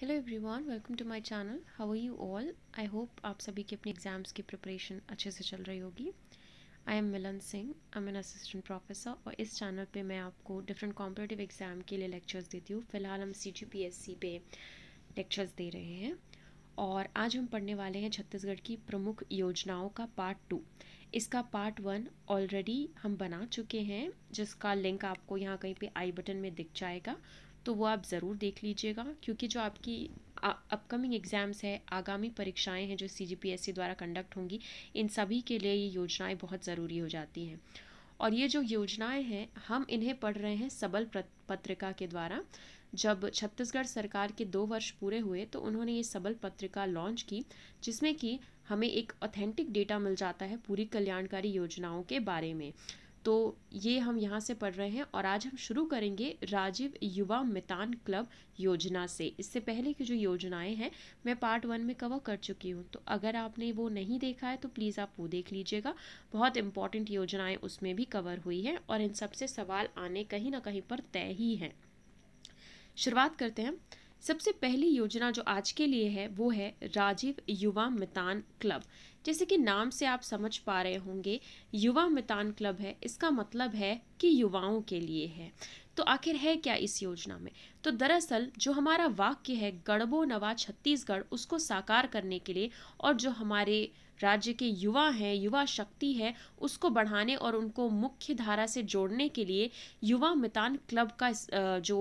hello everyone welcome to my channel how are you all I hope आप सभी की अपनी एग्ज़ाम्स की प्रिपरेशन अच्छे से चल रही होगी I am Milan Singh I am an assistant professor और इस चैनल पे मैं आपको डिफरेंट कॉम्पिटेटिव एग्ज़ाम के लिए लेक्चर्स देती हूँ फ़िलहाल हम सी जी पी एस सी पे लेक्चर्स दे रहे हैं और आज हम पढ़ने वाले हैं छत्तीसगढ़ की प्रमुख योजनाओं का पार्ट टू इसका पार्ट वन ऑलरेडी हम बना चुके हैं जिसका लिंक आपको यहाँ कहीं पे आई बटन में दिख जाएगा तो वो आप ज़रूर देख लीजिएगा क्योंकि जो आपकी अपकमिंग एग्ज़ाम्स है आगामी परीक्षाएं हैं जो सी द्वारा कंडक्ट होंगी इन सभी के लिए ये योजनाएं बहुत ज़रूरी हो जाती हैं और ये जो योजनाएं हैं हम इन्हें पढ़ रहे हैं सबल पत्रिका के द्वारा जब छत्तीसगढ़ सरकार के दो वर्ष पूरे हुए तो उन्होंने ये सबल पत्रिका लॉन्च की जिसमें कि हमें एक ऑथेंटिक डेटा मिल जाता है पूरी कल्याणकारी योजनाओं के बारे में तो ये हम यहाँ से पढ़ रहे हैं और आज हम शुरू करेंगे राजीव युवा मितान क्लब योजना से इससे पहले की जो योजनाएं हैं मैं पार्ट वन में कवर कर चुकी हूँ तो अगर आपने वो नहीं देखा है तो प्लीज़ आप वो देख लीजिएगा बहुत इंपॉर्टेंट योजनाएं उसमें भी कवर हुई हैं और इन सबसे सवाल आने कहीं ना कहीं पर तय ही हैं शुरुआत करते हैं सबसे पहली योजना जो आज के लिए है वो है राजीव युवा मितान क्लब जैसे कि नाम से आप समझ पा रहे होंगे युवा मितान क्लब है इसका मतलब है कि युवाओं के लिए है तो आखिर है क्या इस योजना में तो दरअसल जो हमारा वाक्य है गढ़बो नवा छत्तीसगढ़ उसको साकार करने के लिए और जो हमारे राज्य के युवा हैं युवा शक्ति है उसको बढ़ाने और उनको मुख्य धारा से जोड़ने के लिए युवा मितान क्लब का जो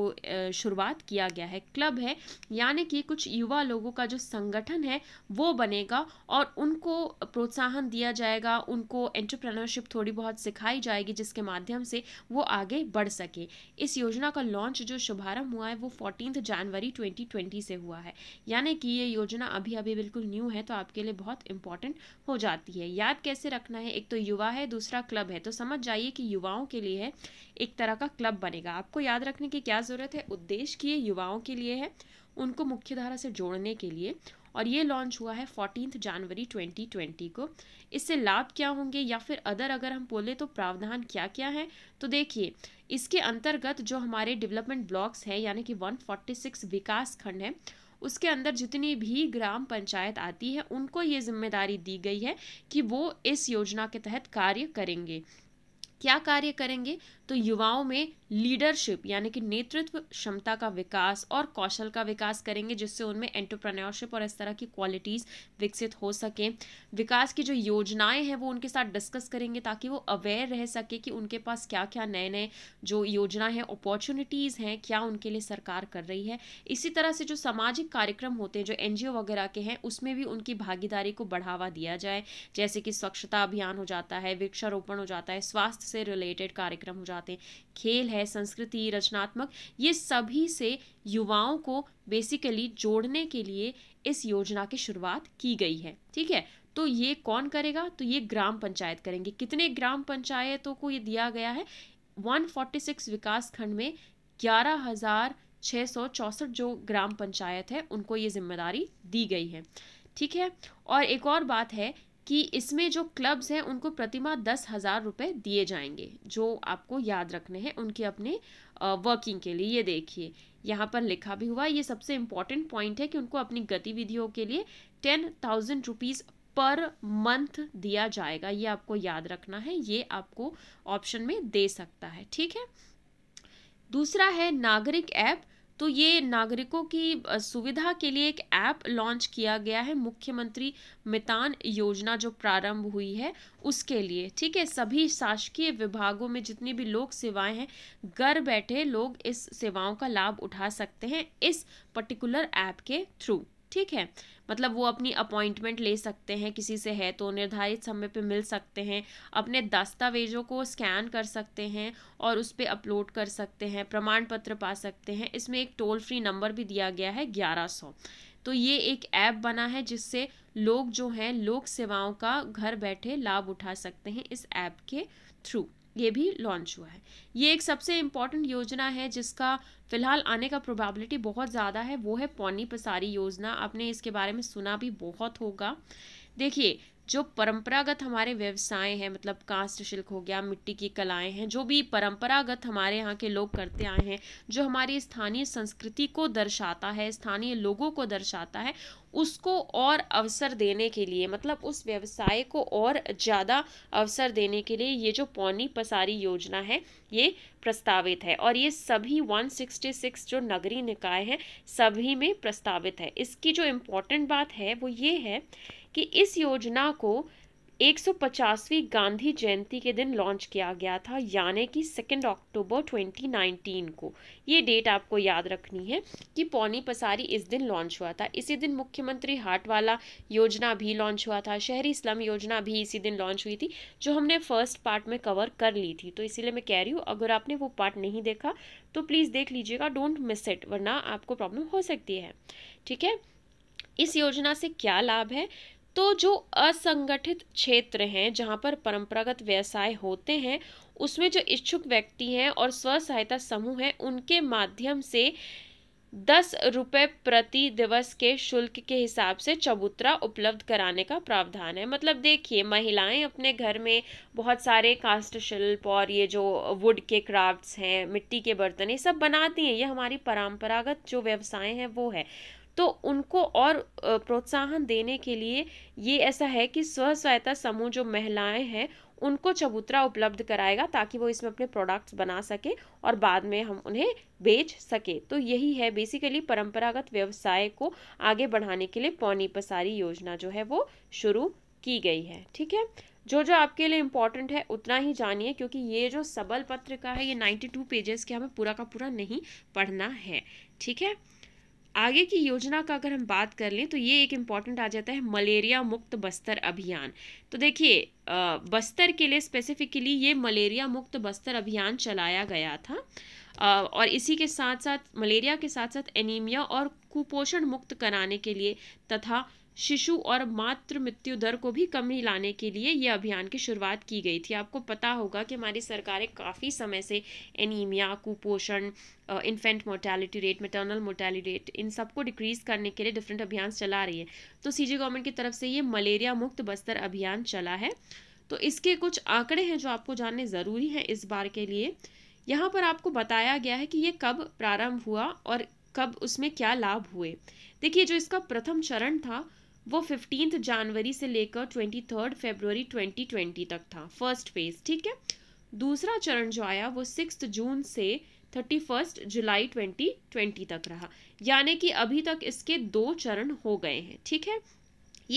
शुरुआत किया गया है क्लब है यानी कि कुछ युवा लोगों का जो संगठन है वो बनेगा और उनको प्रोत्साहन दिया जाएगा उनको एंटरप्रेन्योरशिप थोड़ी बहुत सिखाई जाएगी जिसके माध्यम से वो आगे बढ़ सके इस योजना का लॉन्च जो शुभारंभ हुआ है वो फोर्टीन जनवरी 2020 से हुआ है यानी कि ये योजना अभी अभी बिल्कुल न्यू है तो आपके लिए बहुत इंपॉर्टेंट हो जाती है याद कैसे रखना है एक तो युवा है दूसरा क्लब है तो समझ जाइए कि युवाओं के लिए है एक तरह का क्लब बनेगा आपको याद रखने की क्या ज़रूरत है उद्देश्य की ये युवाओं के लिए है उनको मुख्यधारा से जोड़ने के लिए और ये लॉन्च हुआ है फोर्टीन जनवरी 2020 को इससे लाभ क्या होंगे या फिर अदर अगर हम बोले तो प्रावधान क्या क्या है तो देखिए इसके अंतर्गत जो हमारे डेवलपमेंट ब्लॉक्स हैं यानी कि 146 विकास खंड हैं उसके अंदर जितनी भी ग्राम पंचायत आती है उनको ये जिम्मेदारी दी गई है कि वो इस योजना के तहत कार्य करेंगे क्या कार्य करेंगे तो युवाओं में लीडरशिप यानी कि नेतृत्व क्षमता का विकास और कौशल का विकास करेंगे जिससे उनमें एंटरप्रेन्योरशिप और इस तरह की क्वालिटीज़ विकसित हो सकें विकास की जो योजनाएं हैं वो उनके साथ डिस्कस करेंगे ताकि वो अवेयर रह सके कि उनके पास क्या क्या नए नए जो योजना है अपॉर्चुनिटीज़ हैं क्या उनके लिए सरकार कर रही है इसी तरह से जो सामाजिक कार्यक्रम होते हैं जो एन वगैरह के हैं उसमें भी उनकी भागीदारी को बढ़ावा दिया जाए जैसे कि स्वच्छता अभियान हो जाता है वृक्षारोपण हो जाता है स्वास्थ्य से रिलेटेड कार्यक्रम हो जाता जाते हैं खेल है संस्कृति रचनात्मक ये सभी से युवाओं को बेसिकली जोड़ने के लिए इस योजना की शुरुआत की गई है ठीक है तो ये कौन करेगा तो ये ग्राम पंचायत करेंगे कितने ग्राम पंचायतों को ये दिया गया है 146 विकास खंड में ग्यारह हज़ार सौ जो ग्राम पंचायत है उनको ये जिम्मेदारी दी गई है ठीक है और एक और बात है कि इसमें जो क्लब्स हैं उनको प्रतिमा दस हज़ार रुपये दिए जाएंगे जो आपको याद रखने हैं उनके अपने वर्किंग के लिए ये देखिए यहाँ पर लिखा भी हुआ ये सबसे इम्पॉर्टेंट पॉइंट है कि उनको अपनी गतिविधियों के लिए ten thousand rupees per month दिया जाएगा ये आपको याद रखना है ये आपको ऑप्शन में दे सकता है ठीक है दूसरा है नागरिक ऐप तो ये नागरिकों की सुविधा के लिए एक ऐप लॉन्च किया गया है मुख्यमंत्री मितान योजना जो प्रारंभ हुई है उसके लिए ठीक है सभी शासकीय विभागों में जितनी भी लोक सेवाएं हैं घर बैठे लोग इस सेवाओं का लाभ उठा सकते हैं इस पर्टिकुलर ऐप के थ्रू ठीक है मतलब वो अपनी अपॉइंटमेंट ले सकते हैं किसी से है तो निर्धारित समय पे मिल सकते हैं अपने दस्तावेजों को स्कैन कर सकते हैं और उस पर अपलोड कर सकते हैं प्रमाण पत्र पा सकते हैं इसमें एक टोल फ्री नंबर भी दिया गया है ग्यारह सौ तो ये एक ऐप बना है जिससे लोग जो हैं लोक सेवाओं का घर बैठे लाभ उठा सकते हैं इस ऐप के थ्रू ये भी लॉन्च हुआ है ये एक सबसे इम्पॉर्टेंट योजना है जिसका फिलहाल आने का प्रोबेबिलिटी बहुत ज़्यादा है वो है पौनी पसारी योजना आपने इसके बारे में सुना भी बहुत होगा देखिए जो परंपरागत हमारे व्यवसाय हैं मतलब कास्ट शिल्प हो गया मिट्टी की कलाएं हैं जो भी परंपरागत हमारे यहाँ के लोग करते आए हैं जो हमारी स्थानीय संस्कृति को दर्शाता है स्थानीय लोगों को दर्शाता है उसको और अवसर देने के लिए मतलब उस व्यवसाय को और ज़्यादा अवसर देने के लिए ये जो पौनी पसारी योजना है ये प्रस्तावित है और ये सभी 166 जो नगरीय निकाय हैं सभी में प्रस्तावित है इसकी जो इम्पोर्टेंट बात है वो ये है कि इस योजना को 150वीं गांधी जयंती के दिन लॉन्च किया गया था यानी कि सेकेंड अक्टूबर 2019 को ये डेट आपको याद रखनी है कि पौनी पसारी इस दिन लॉन्च हुआ था इसी दिन मुख्यमंत्री हाटवाला योजना भी लॉन्च हुआ था शहरी स्लम योजना भी इसी दिन लॉन्च हुई थी जो हमने फर्स्ट पार्ट में कवर कर ली थी तो इसीलिए मैं कह रही हूँ अगर आपने वो पार्ट नहीं देखा तो प्लीज़ देख लीजिएगा डोंट मिस इट वरना आपको प्रॉब्लम हो सकती है ठीक है इस योजना से क्या लाभ है तो जो असंगठित क्षेत्र हैं जहाँ पर परंपरागत व्यवसाय होते हैं उसमें जो इच्छुक व्यक्ति हैं और स्व सहायता समूह हैं उनके माध्यम से दस रुपये प्रति दिवस के शुल्क के हिसाब से चबूतरा उपलब्ध कराने का प्रावधान है मतलब देखिए महिलाएं अपने घर में बहुत सारे कास्ट शिल्प और ये जो वुड के क्राफ्ट्स हैं मिट्टी के बर्तन ये सब बनाती हैं ये हमारी परंपरागत जो व्यवसाय हैं वो है तो उनको और प्रोत्साहन देने के लिए ये ऐसा है कि स्व सहायता समूह जो महिलाएं हैं उनको चबूतरा उपलब्ध कराएगा ताकि वो इसमें अपने प्रोडक्ट्स बना सके और बाद में हम उन्हें बेच सके तो यही है बेसिकली परंपरागत व्यवसाय को आगे बढ़ाने के लिए पौनी पसारी योजना जो है वो शुरू की गई है ठीक है जो जो आपके लिए इम्पॉर्टेंट है उतना ही जानिए क्योंकि ये जो सबल पत्र का है ये नाइन्टी टू पेजेस के हमें पूरा का पूरा नहीं पढ़ना है ठीक है आगे की योजना का अगर हम बात कर लें तो ये एक इम्पॉर्टेंट आ जाता है मलेरिया मुक्त बस्तर अभियान तो देखिए बस्तर के लिए स्पेसिफिकली ये मलेरिया मुक्त बस्तर अभियान चलाया गया था और इसी के साथ साथ मलेरिया के साथ साथ एनीमिया और कुपोषण मुक्त कराने के लिए तथा शिशु और मातृ मृत्यु दर को भी कम ही लाने के लिए ये अभियान की शुरुआत की गई थी आपको पता होगा कि हमारी सरकारें काफ़ी समय से एनीमिया कुपोषण infant mortality rate maternal mortality rate इन सबको डिक्रीज़ करने के लिए डिफरेंट अभियान चला रही है तो सी गवर्नमेंट की तरफ से ये मलेरिया मुक्त बस्तर अभियान चला है तो इसके कुछ आंकड़े हैं जो आपको जानने ज़रूरी हैं इस बार के लिए यहाँ पर आपको बताया गया है कि ये कब प्रारंभ हुआ और कब उसमें क्या लाभ हुए देखिए जो इसका प्रथम चरण था वो फिफ्टीन जनवरी से लेकर twenty third February twenty twenty तक था फर्स्ट फेज ठीक है दूसरा चरण जो आया वो सिक्स जून से थर्टी फर्स्ट जुलाई ट्वेंटी ट्वेंटी तक रहा यानी कि अभी तक इसके दो चरण हो गए हैं ठीक है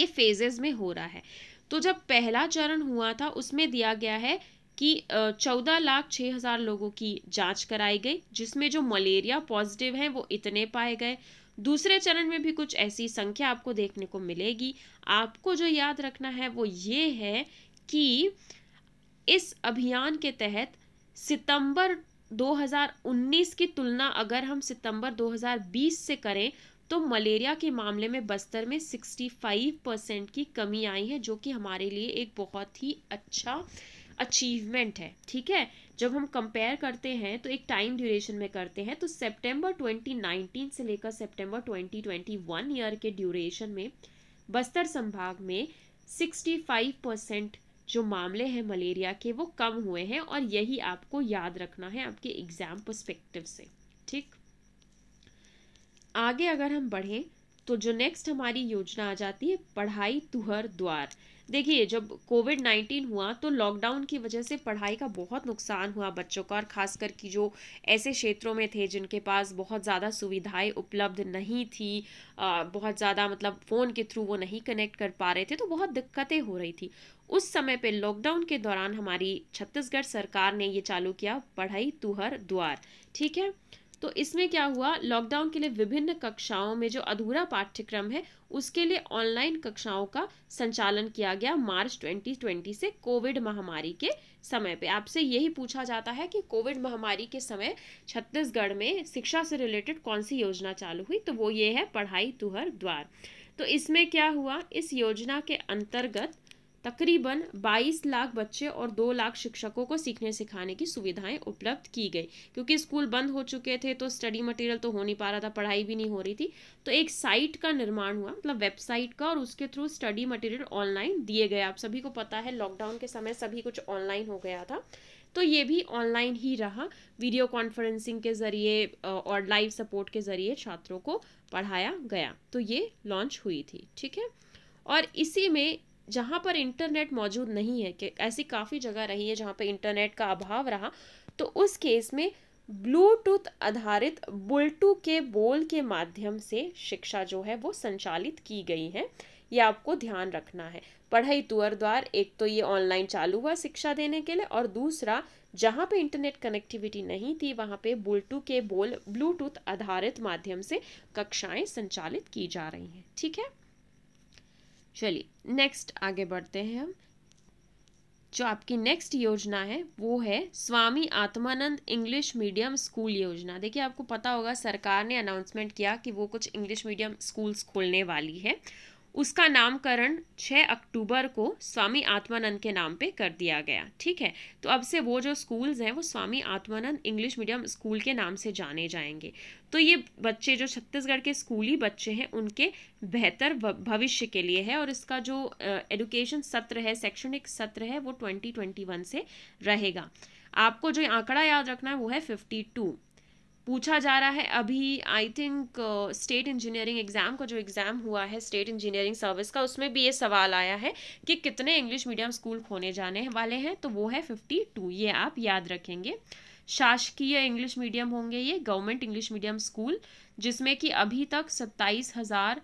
ये फेजेस में हो रहा है तो जब पहला चरण हुआ था उसमें दिया गया है कि चौदह लाख छः हज़ार लोगों की जांच कराई गई जिसमें जो मलेरिया पॉजिटिव हैं वो इतने पाए गए दूसरे चरण में भी कुछ ऐसी संख्या आपको देखने को मिलेगी आपको जो याद रखना है वो ये है कि इस अभियान के तहत सितंबर 2019 की तुलना अगर हम सितंबर 2020 से करें तो मलेरिया के मामले में बस्तर में 65 परसेंट की कमी आई है जो कि हमारे लिए एक बहुत ही अच्छा अचीवमेंट है ठीक है जब हम कंपेयर करते हैं तो एक टाइम ड्यूरेशन में करते हैं तो सितंबर 2019 से लेकर सितंबर 2021 ईयर के ड्यूरेशन में बस्तर संभाग में 65 परसेंट जो मामले हैं मलेरिया के वो कम हुए हैं और यही आपको याद रखना है आपके एग्ज़ाम परस्पेक्टिव से ठीक आगे अगर हम बढ़ें तो जो नेक्स्ट हमारी योजना आ जाती है पढ़ाई तुहर द्वार देखिए जब कोविड नाइन्टीन हुआ तो लॉकडाउन की वजह से पढ़ाई का बहुत नुकसान हुआ बच्चों का और ख़ासकर कि जो ऐसे क्षेत्रों में थे जिनके पास बहुत ज़्यादा सुविधाएं उपलब्ध नहीं थी बहुत ज़्यादा मतलब फ़ोन के थ्रू वो नहीं कनेक्ट कर पा रहे थे तो बहुत दिक्कतें हो रही थी उस समय पे लॉकडाउन के दौरान हमारी छत्तीसगढ़ सरकार ने ये चालू किया पढ़ाई तुहर द्वार ठीक है तो इसमें क्या हुआ लॉकडाउन के लिए विभिन्न कक्षाओं में जो अधूरा पाठ्यक्रम है उसके लिए ऑनलाइन कक्षाओं का संचालन किया गया मार्च 2020 से कोविड महामारी के समय पे आपसे यही पूछा जाता है कि कोविड महामारी के समय छत्तीसगढ़ में शिक्षा से रिलेटेड कौन सी योजना चालू हुई तो वो ये है पढ़ाई तुहर द्वार तो इसमें क्या हुआ इस योजना के अंतर्गत तकरीबन 22 लाख बच्चे और 2 लाख शिक्षकों को सीखने सिखाने की सुविधाएं उपलब्ध की गई क्योंकि स्कूल बंद हो चुके थे तो स्टडी मटेरियल तो हो नहीं पा रहा था पढ़ाई भी नहीं हो रही थी तो एक साइट का निर्माण हुआ मतलब वेबसाइट का और उसके थ्रू स्टडी मटेरियल ऑनलाइन दिए गए आप सभी को पता है लॉकडाउन के समय सभी कुछ ऑनलाइन हो गया था तो ये भी ऑनलाइन ही रहा वीडियो कॉन्फ्रेंसिंग के ज़रिए और लाइव सपोर्ट के ज़रिए छात्रों को पढ़ाया गया तो ये लॉन्च हुई थी ठीक है और इसी में जहाँ पर इंटरनेट मौजूद नहीं है कि ऐसी काफ़ी जगह रही है जहाँ पर इंटरनेट का अभाव रहा तो उस केस में ब्लूटूथ आधारित बुलटू के बोल के माध्यम से शिक्षा जो है वो संचालित की गई है ये आपको ध्यान रखना है पढ़ाई तुअर द्वार एक तो ये ऑनलाइन चालू हुआ शिक्षा देने के लिए और दूसरा जहाँ पे इंटरनेट कनेक्टिविटी नहीं थी वहाँ पे बुलटू के बोल ब्लूटूथ आधारित माध्यम से कक्षाएं संचालित की जा रही हैं ठीक है चलिए नेक्स्ट आगे बढ़ते हैं हम जो आपकी नेक्स्ट योजना है वो है Swami Atmanand English medium school योजना देखिए आपको पता होगा सरकार ने अनाउंसमेंट किया कि वो कुछ इंग्लिश मीडियम स्कूल्स खोलने वाली है उसका नामकरण 6 अक्टूबर को स्वामी आत्मानंद के नाम पे कर दिया गया ठीक है तो अब से वो जो स्कूल्स हैं वो Swami Atmanand English medium school के नाम से जाने जाएंगे तो ये बच्चे जो छत्तीसगढ़ के स्कूली बच्चे हैं उनके बेहतर भविष्य के लिए है और इसका जो एजुकेशन सत्र है शैक्षणिक सत्र है वो ट्वेंटी से रहेगा आपको जो आंकड़ा याद रखना है वो है फिफ्टी टू पूछा जा रहा है अभी I think state engineering exam का जो एग्ज़ाम हुआ है स्टेट इंजीनियरिंग सर्विस का उसमें भी ये सवाल आया है कि कितने इंग्लिश मीडियम स्कूल खोने जाने वाले हैं तो वो है फिफ्टी टू ये आप याद रखेंगे शासकीय इंग्लिश मीडियम होंगे ये गवर्नमेंट इंग्लिश मीडियम स्कूल जिसमें कि अभी तक सत्ताईस हज़ार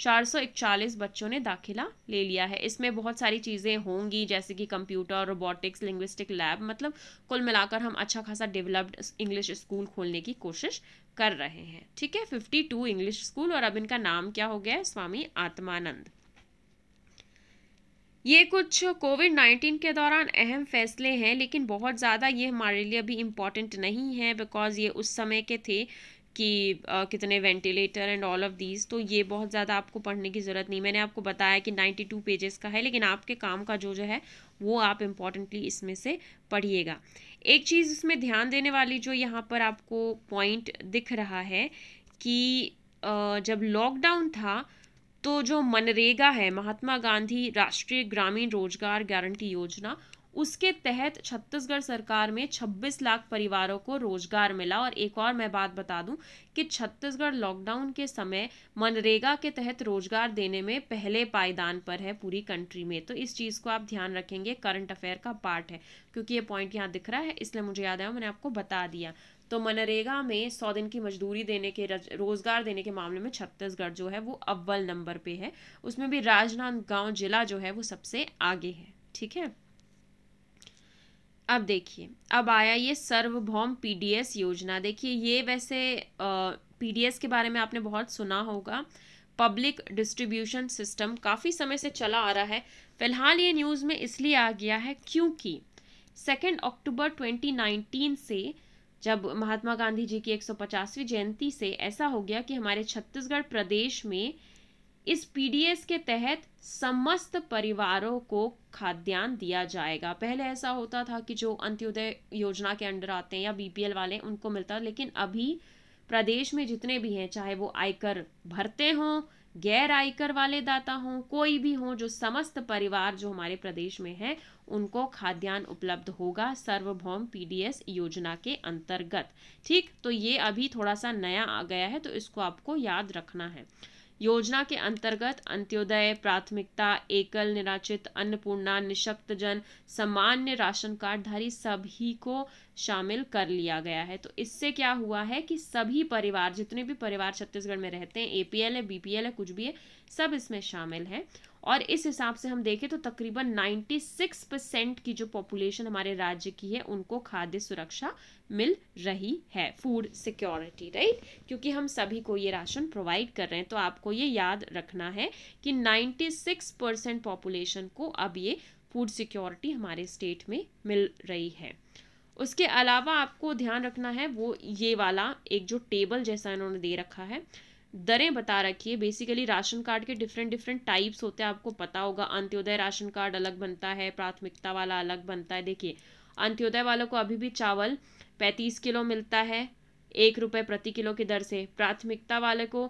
चार बच्चों ने दाखिला ले लिया है इसमें बहुत सारी चीज़ें होंगी जैसे कि कंप्यूटर रोबोटिक्स लिंग्विस्टिक लैब मतलब कुल मिलाकर हम अच्छा खासा डेवलप्ड इंग्लिश स्कूल खोलने की कोशिश कर रहे हैं ठीक है फिफ्टी टू इंग्लिश स्कूल और अब इनका नाम क्या हो गया है स्वामी आत्मानंद ये कुछ कोविड नाइन्टीन के दौरान अहम फैसले हैं लेकिन बहुत ज़्यादा ये हमारे लिए अभी इम्पॉर्टेंट नहीं है बिकॉज़ ये उस समय के थे कि uh, कितने ventilator and all of these तो ये बहुत ज़्यादा आपको पढ़ने की ज़रूरत नहीं मैंने आपको बताया कि नाइन्टी टू पेजेस का है लेकिन आपके काम का जो जो है वो आप इम्पॉर्टेंटली इसमें से पढ़िएगा एक चीज़ इसमें ध्यान देने वाली जो यहाँ पर आपको पॉइंट दिख रहा है कि uh, जब लॉकडाउन था तो जो मनरेगा है महात्मा गांधी राष्ट्रीय ग्रामीण रोजगार गारंटी योजना उसके तहत छत्तीसगढ़ सरकार में 26 लाख परिवारों को रोजगार मिला और एक और मैं बात बता दूं कि छत्तीसगढ़ लॉकडाउन के समय मनरेगा के तहत रोजगार देने में पहले पायदान पर है पूरी कंट्री में तो इस चीज़ को आप ध्यान रखेंगे करंट अफेयर का पार्ट है क्योंकि ये पॉइंट यहाँ दिख रहा है इसलिए मुझे याद आया मैंने आपको बता दिया तो मनरेगा में सौ दिन की मजदूरी देने के रोजगार देने के मामले में छत्तीसगढ़ जो है वो अव्वल नंबर पे है उसमें भी राजनांदगांव जिला जो है वो सबसे आगे है ठीक है अब देखिए अब आया ये सर्वभौम पीडीएस योजना देखिए ये वैसे पीडीएस के बारे में आपने बहुत सुना होगा पब्लिक डिस्ट्रीब्यूशन सिस्टम काफ़ी समय से चला आ रहा है फिलहाल ये न्यूज़ में इसलिए आ गया है क्योंकि सेकेंड अक्टूबर 2019 से जब महात्मा गांधी जी की 150वीं जयंती से ऐसा हो गया कि हमारे छत्तीसगढ़ प्रदेश में इस पीडीएस के तहत समस्त परिवारों को खाद्यान्न दिया जाएगा पहले ऐसा होता था कि जो अंत्योदय योजना के अंडर आते हैं या बीपीएल वाले उनको मिलता लेकिन अभी प्रदेश में जितने भी हैं चाहे वो आयकर भरते हों गैर आयकर वाले दाता हों कोई भी हों जो समस्त परिवार जो हमारे प्रदेश में है उनको खाद्यान्न उपलब्ध होगा सर्वभौम पीडीएस योजना के अंतर्गत ठीक तो ये अभी थोड़ा सा नया आ गया है तो इसको आपको याद रखना है योजना के अंतर्गत अंत्योदय प्राथमिकता एकल निराचित अन्नपूर्णा निशक्त जन सामान्य राशन कार्डधारी सभी को शामिल कर लिया गया है तो इससे क्या हुआ है कि सभी परिवार जितने भी परिवार छत्तीसगढ़ में रहते हैं एपीएल है बीपीएल है कुछ भी है सब इसमें शामिल है और इस हिसाब से हम देखें तो तकरीबन 96 परसेंट की जो पॉपुलेशन हमारे राज्य की है उनको खाद्य सुरक्षा मिल रही है फूड सिक्योरिटी राइट क्योंकि हम सभी को ये राशन प्रोवाइड कर रहे हैं तो आपको ये याद रखना है कि 96 परसेंट पॉपुलेशन को अब ये फूड सिक्योरिटी हमारे स्टेट में मिल रही है उसके अलावा आपको ध्यान रखना है वो ये वाला एक जो टेबल जैसा इन्होंने दे रखा है दरें बता रखी है बेसिकली राशन कार्ड के डिफरेंट डिफरेंट टाइप्स होते हैं आपको पता होगा अंत्योदय राशन कार्ड अलग बनता है प्राथमिकता वाला अलग बनता है देखिए अंत्योदय वालों को अभी भी चावल पैंतीस किलो मिलता है एक रुपये प्रति किलो की दर से प्राथमिकता वाले को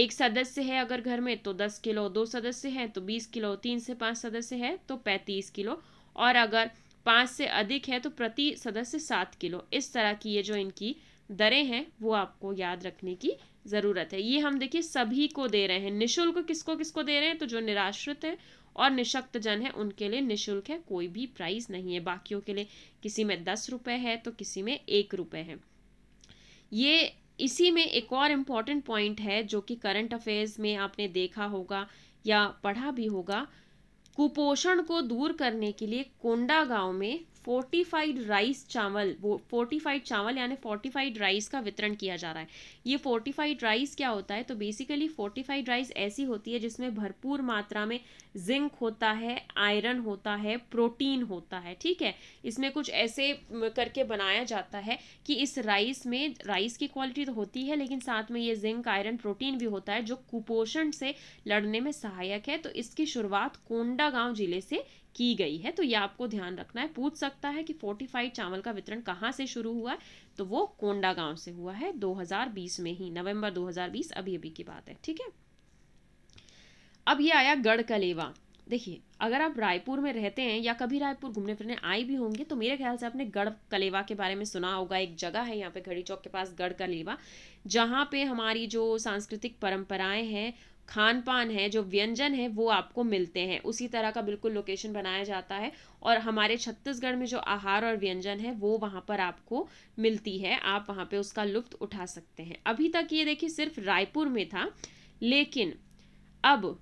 एक सदस्य है अगर घर में तो दस किलो दो सदस्य हैं तो बीस किलो तीन से पाँच सदस्य है तो पैंतीस किलो और अगर पाँच से अधिक है तो प्रति सदस्य सात किलो इस तरह की ये जो इनकी दरें हैं वो आपको याद रखने की ज़रूरत है ये हम देखिए सभी को दे रहे हैं निःशुल्क किसको किसको दे रहे हैं तो जो निराश्रित है और निशक्त जन है उनके लिए निःशुल्क है कोई भी प्राइस नहीं है बाकियों के लिए किसी में दस रुपये है तो किसी में एक रुपये है ये इसी में एक और इम्पॉर्टेंट पॉइंट है जो कि करंट अफेयर्स में आपने देखा होगा या पढ़ा भी होगा कुपोषण को दूर करने के लिए कोंडा गांव में फोर्टिफाइड राइस चावल फोर्टिफाइड चावल यानी फोर्टिफाइड राइस का वितरण किया जा रहा है ये फोर्टिफाइड राइस क्या होता है तो बेसिकली फोर्टिफाइड राइस ऐसी होती है जिसमें भरपूर मात्रा में जिंक होता है आयरन होता है प्रोटीन होता है ठीक है इसमें कुछ ऐसे करके बनाया जाता है कि इस राइस में राइस की क्वालिटी तो होती है लेकिन साथ में ये जिंक आयरन प्रोटीन भी होता है जो कुपोषण से लड़ने में सहायक है तो इसकी शुरुआत कोंडा जिले से की गई है तो ये आपको ध्यान रखना है पूछ सकता है कि फोर्टिफाइड चावल का वितरण कहाँ से शुरू हुआ है तो वो कोंडा गांव से हुआ है 2020 में ही नवंबर 2020 अभी अभी की बात है ठीक है अब ये आया गढ़ कलेवा देखिए अगर आप रायपुर में रहते हैं या कभी रायपुर घूमने फिरने आए भी होंगे तो मेरे ख्याल से आपने गढ़ कलेवा के बारे में सुना होगा एक जगह है यहाँ पे घड़ी चौक के पास गढ़ कलेवा जहाँ पे हमारी जो सांस्कृतिक परंपराएं हैं खान पान है जो व्यंजन है वो आपको मिलते हैं उसी तरह का बिल्कुल लोकेशन बनाया जाता है और हमारे छत्तीसगढ़ में जो आहार और व्यंजन है वो वहाँ पर आपको मिलती है आप वहाँ पे उसका लुफ्त उठा सकते हैं अभी तक ये देखिए सिर्फ रायपुर में था लेकिन अब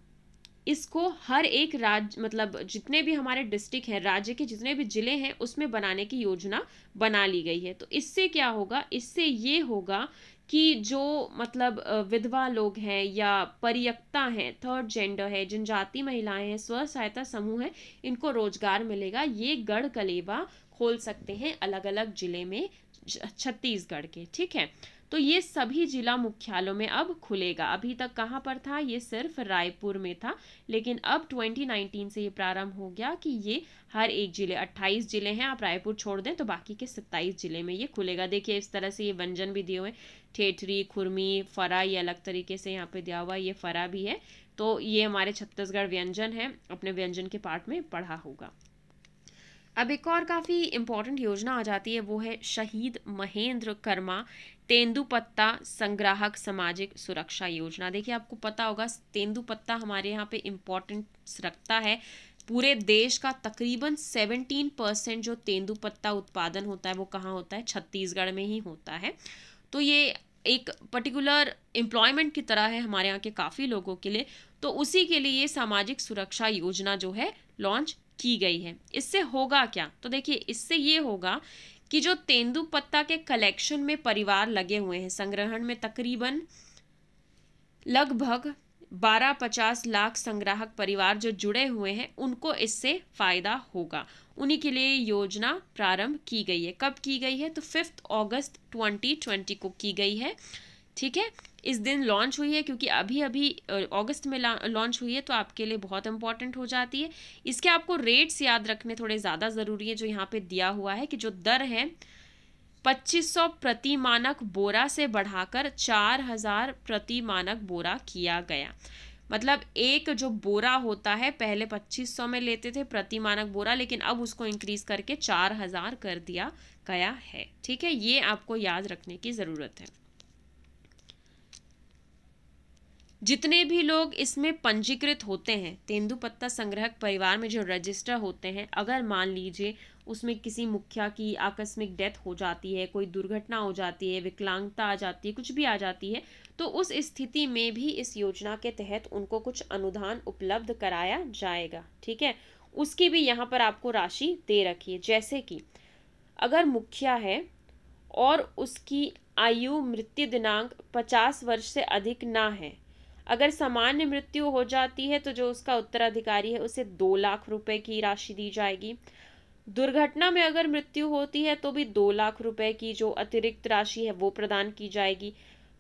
इसको हर एक राज्य मतलब जितने भी हमारे डिस्ट्रिक्ट हैं राज्य के जितने भी ज़िले हैं उसमें बनाने की योजना बना ली गई है तो इससे क्या होगा इससे ये होगा कि जो मतलब विधवा लोग हैं या परियक्ता हैं थर्ड जेंडर है जनजाति महिलाएं हैं स्व सहायता समूह है इनको रोजगार मिलेगा ये गढ़ कलेवा खोल सकते हैं अलग अलग जिले में छत्तीसगढ़ के ठीक है तो ये सभी जिला मुख्यालयों में अब खुलेगा अभी तक कहाँ पर था ये सिर्फ रायपुर में था लेकिन अब 2019 से ये प्रारंभ हो गया कि ये हर एक जिले 28 जिले हैं आप रायपुर छोड़ दें तो बाकी के 27 जिले में ये खुलेगा देखिए इस तरह से ये व्यंजन भी दिए हुए ठेठरी खुरमी फरा ये अलग तरीके से यहाँ पे दिया हुआ ये फरा भी है तो ये हमारे छत्तीसगढ़ व्यंजन है अपने व्यंजन के पार्ट में पढ़ा होगा अब एक और काफ़ी इम्पॉर्टेंट योजना आ जाती है वो है शहीद महेंद्र कर्मा तेंदुपत्ता संग्राहक सामाजिक सुरक्षा योजना देखिए आपको पता होगा तेंदुपत्ता हमारे यहाँ पे इम्पोर्टेंस रखता है पूरे देश का तकरीबन सेवनटीन परसेंट जो तेंदुपत्ता उत्पादन होता है वो कहाँ होता है छत्तीसगढ़ में ही होता है तो ये एक पर्टिकुलर एम्प्लॉयमेंट की तरह है हमारे यहाँ के काफ़ी लोगों के लिए तो उसी के लिए ये सामाजिक सुरक्षा योजना जो है लॉन्च की गई है इससे होगा क्या तो देखिए इससे ये होगा कि जो तेंदु पत्ता के कलेक्शन में परिवार लगे हुए हैं संग्रहण में तकरीबन लगभग बारह पचास लाख संग्राहक परिवार जो जुड़े हुए हैं उनको इससे फ़ायदा होगा उन्हीं के लिए योजना प्रारंभ की गई है कब की गई है तो फिफ्थ अगस्त 2020 को की गई है ठीक है इस दिन लॉन्च हुई है क्योंकि अभी अभी अगस्त में लॉन्च हुई है तो आपके लिए बहुत इंपॉर्टेंट हो जाती है इसके आपको रेट्स याद रखने थोड़े ज़्यादा ज़रूरी है जो यहाँ पे दिया हुआ है कि जो दर है 2500 प्रति मानक बोरा से बढ़ाकर 4000 प्रति मानक बोरा किया गया मतलब एक जो बोरा होता है पहले 2500 में लेते थे प्रति मानक बोरा लेकिन अब उसको इंक्रीज करके 4000 कर दिया गया है ठीक है ये आपको याद रखने की ज़रूरत है जितने भी लोग इसमें पंजीकृत होते हैं तेंदुपत्ता संग्रहक परिवार में जो रजिस्टर होते हैं अगर मान लीजिए उसमें किसी मुखिया की आकस्मिक डेथ हो जाती है कोई दुर्घटना हो जाती है विकलांगता आ जाती है कुछ भी आ जाती है तो उस स्थिति में भी इस योजना के तहत उनको कुछ अनुदान उपलब्ध कराया जाएगा ठीक है उसकी भी यहाँ पर आपको राशि दे रखी है जैसे कि अगर मुखिया है और उसकी आयु मृत्यु दिनांक पचास वर्ष से अधिक ना है अगर सामान्य मृत्यु हो जाती है तो जो उसका उत्तराधिकारी है उसे दो लाख रुपए की राशि दी जाएगी दुर्घटना में अगर मृत्यु होती है तो भी दो लाख रुपए की जो अतिरिक्त राशि है वो प्रदान की जाएगी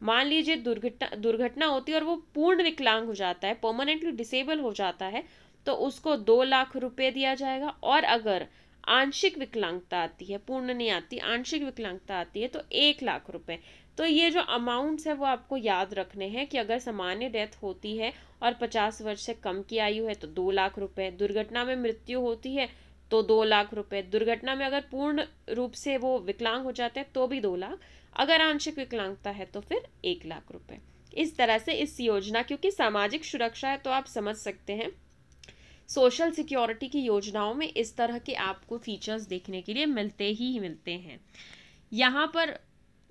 मान लीजिए दुर्घटना दुर्घटना होती है और वो पूर्ण विकलांग हो जाता है परमानेंटली डिसेबल हो जाता है तो उसको दो लाख रुपए दिया जाएगा और अगर आंशिक विकलांगता आती है पूर्ण नहीं आती आंशिक विकलांगता आती है तो एक लाख रुपए तो ये जो अमाउंट्स है वो आपको याद रखने हैं कि अगर सामान्य डेथ होती है और पचास वर्ष से कम की आयु है तो दो लाख रुपए दुर्घटना में मृत्यु होती है तो दो लाख रुपए दुर्घटना में अगर पूर्ण रूप से वो विकलांग हो जाते हैं तो भी दो लाख अगर आंशिक विकलांगता है तो फिर एक लाख रुपए इस तरह से इस योजना क्योंकि सामाजिक सुरक्षा है तो आप समझ सकते हैं सोशल सिक्योरिटी की योजनाओं में इस तरह के आपको फीचर्स देखने के लिए मिलते ही मिलते हैं यहाँ पर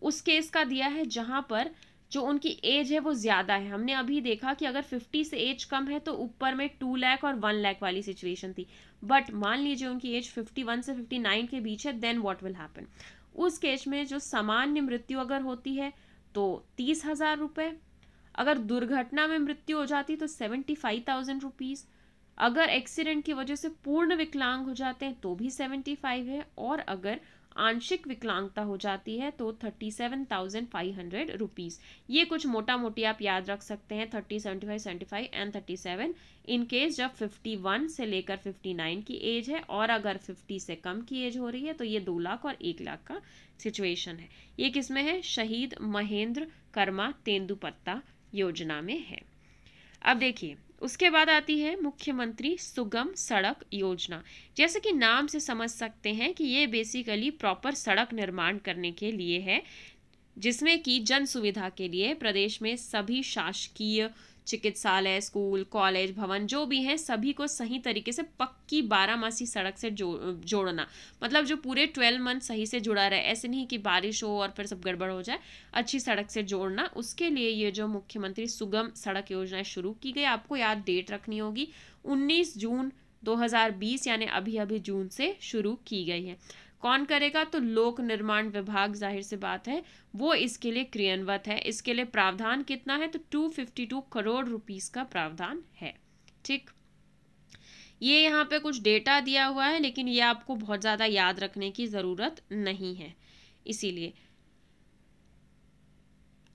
उस केस का दिया है जहाँ पर जो उनकी एज है वो ज़्यादा है हमने अभी देखा कि अगर 50 से एज कम है तो ऊपर में टू लैख और वन लाख वाली सिचुएशन थी बट मान लीजिए उनकी एज 51 से 59 के बीच है देन व्हाट विल हैपन उस केस में जो सामान्य मृत्यु अगर होती है तो तीस हज़ार रुपये अगर दुर्घटना में मृत्यु हो जाती तो सेवेंटी फाइव थाउजेंड रुपीज़ अगर एक्सीडेंट की वजह से पूर्ण विकलांग हो जाते हैं तो भी सेवेंटी फाइव है और अगर आंशिक विकलांगता हो जाती है तो thirty seven thousand five hundred rupees ये कुछ मोटा मोटी आप याद रख सकते हैं thirty seventy five seventy five and thirty seven in case जब फिफ्टी वन से लेकर फिफ्टी नाइन की एज है और अगर फिफ्टी से कम की एज हो रही है तो ये दो लाख और एक लाख का सिचुएशन है ये किसमें है शहीद महेंद्र कर्मा तेंदुपत्ता योजना में है अब देखिए उसके बाद आती है मुख्यमंत्री सुगम सड़क योजना जैसे कि नाम से समझ सकते हैं कि ये बेसिकली प्रॉपर सड़क निर्माण करने के लिए है जिसमें कि जन सुविधा के लिए प्रदेश में सभी शासकीय चिकित्सालय स्कूल कॉलेज भवन जो भी हैं सभी को सही तरीके से पक्की बारहमासी सड़क से जो जोड़ना मतलब जो पूरे ट्वेल्व मंथ सही से जुड़ा रहे ऐसे नहीं कि बारिश हो और फिर सब गड़बड़ हो जाए अच्छी सड़क से जोड़ना उसके लिए ये जो मुख्यमंत्री सुगम सड़क योजना शुरू की गई आपको याद डेट रखनी होगी उन्नीस जून 2020 यानी अभी अभी जून से शुरू की गई है कौन करेगा तो लोक निर्माण विभाग जाहिर से बात है वो इसके लिए क्रियान्वित है इसके लिए प्रावधान कितना है तो 252 करोड़ रुपीस का प्रावधान है ठीक ये यहाँ पे कुछ डेटा दिया हुआ है लेकिन ये आपको बहुत ज़्यादा याद रखने की ज़रूरत नहीं है इसीलिए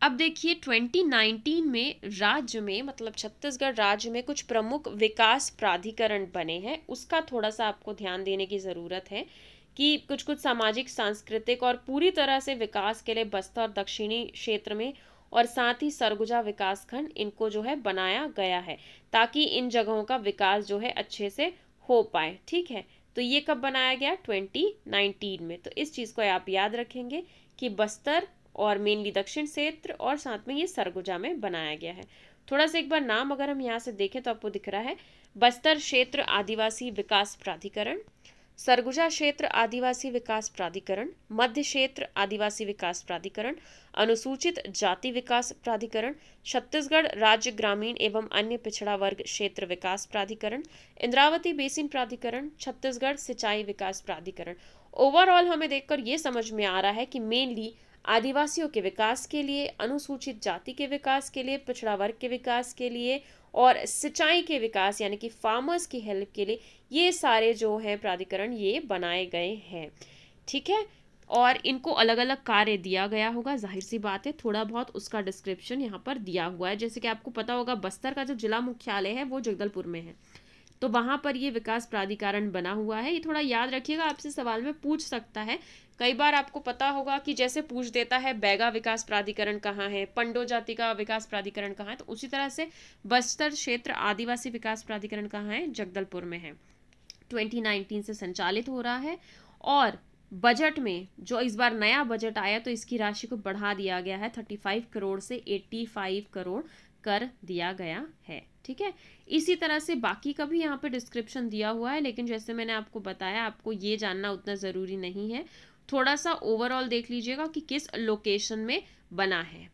अब देखिए 2019 में राज्य में मतलब छत्तीसगढ़ राज्य में कुछ प्रमुख विकास प्राधिकरण बने हैं उसका थोड़ा सा आपको ध्यान देने की ज़रूरत है कि कुछ कुछ सामाजिक सांस्कृतिक और पूरी तरह से विकास के लिए बस्तर और दक्षिणी क्षेत्र में और साथ ही सरगुजा विकास खंड इनको जो है बनाया गया है ताकि इन जगहों का विकास जो है अच्छे से हो पाए ठीक है तो ये कब बनाया गया 2019 में तो इस चीज़ को आप याद रखेंगे कि बस्तर और मेनली दक्षिण क्षेत्र और साथ में ये सरगुजा में बनाया गया है थोड़ा सा एक बार नाम अगर हम यहाँ से देखें तो आपको दिख रहा है बस्तर क्षेत्र आदिवासी विकास प्राधिकरण सरगुजा क्षेत्र आदिवासी विकास प्राधिकरण मध्य क्षेत्र आदिवासी विकास प्राधिकरण अनुसूचित जाति विकास प्राधिकरण छत्तीसगढ़ राज्य ग्रामीण एवं अन्य पिछड़ा वर्ग क्षेत्र विकास प्राधिकरण इंद्रावती बेसिन प्राधिकरण छत्तीसगढ़ सिंचाई विकास प्राधिकरण ओवरऑल हमें देखकर ये समझ में आ रहा है कि मेनली आदिवासियों के विकास के लिए अनुसूचित जाति के विकास के लिए पिछड़ा वर्ग के विकास के लिए और सिंचाई के विकास यानी कि फार्मर्स की हेल्प के लिए ये सारे जो हैं प्राधिकरण ये बनाए गए हैं ठीक है और इनको अलग अलग कार्य दिया गया होगा जाहिर सी बात है थोड़ा बहुत उसका डिस्क्रिप्शन यहाँ पर दिया हुआ है जैसे कि आपको पता होगा बस्तर का जो जिला मुख्यालय है वो जगदलपुर में है तो वहाँ पर ये विकास प्राधिकरण बना हुआ है ये थोड़ा याद रखिएगा आपसे सवाल में पूछ सकता है कई बार आपको पता होगा कि जैसे पूछ देता है बैगा विकास प्राधिकरण कहाँ है पंडो जाति का विकास प्राधिकरण कहाँ है तो उसी तरह से बस्तर क्षेत्र आदिवासी विकास प्राधिकरण कहाँ है जगदलपुर में है 2019 से संचालित हो रहा है और बजट में जो इस बार नया बजट आया तो इसकी राशि को बढ़ा दिया गया है 35 करोड़ से 85 करोड़ कर दिया गया है ठीक है इसी तरह से बाकी का भी यहाँ पे डिस्क्रिप्शन दिया हुआ है लेकिन जैसे मैंने आपको बताया आपको ये जानना उतना ज़रूरी नहीं है थोड़ा सा ओवरऑल देख लीजिएगा कि किस लोकेशन में बना है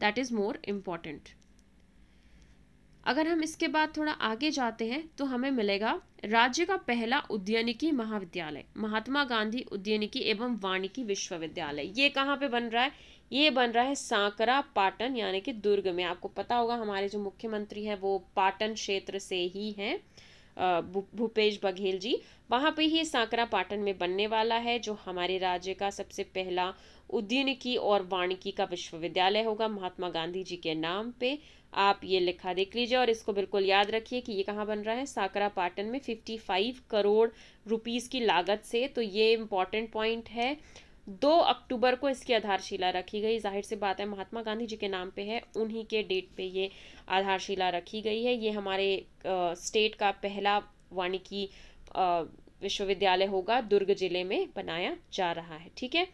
दैट इज़ मोर इम्पॉर्टेंट अगर हम इसके बाद थोड़ा आगे जाते हैं तो हमें मिलेगा राज्य का पहला उद्यानिकी महाविद्यालय महात्मा गांधी उद्यानिकी एवं वानिकी विश्वविद्यालय ये कहाँ पे बन रहा है ये बन रहा है सांकरा पाटन यानी कि दुर्ग में आपको पता होगा हमारे जो मुख्यमंत्री हैं वो पाटन क्षेत्र से ही हैं भूपेश बघेल जी वहाँ पे ही सांकरा पाटन में बनने वाला है जो हमारे राज्य का सबसे पहला उद्यनिकी और वाणिकी का विश्वविद्यालय होगा महात्मा गांधी जी के नाम पे आप ये लिखा देख लीजिए और इसको बिल्कुल याद रखिए कि ये कहाँ बन रहा है सांकरा पाटन में 55 करोड़ रुपीस की लागत से तो ये इम्पॉर्टेंट पॉइंट है दो अक्टूबर को इसकी आधारशिला रखी गई जाहिर सी बात है महात्मा गांधी जी के नाम पे है उन्हीं के डेट पे ये आधारशिला रखी गई है ये हमारे आ, स्टेट का पहला वानिकी विश्वविद्यालय होगा दुर्ग जिले में बनाया जा रहा है ठीक है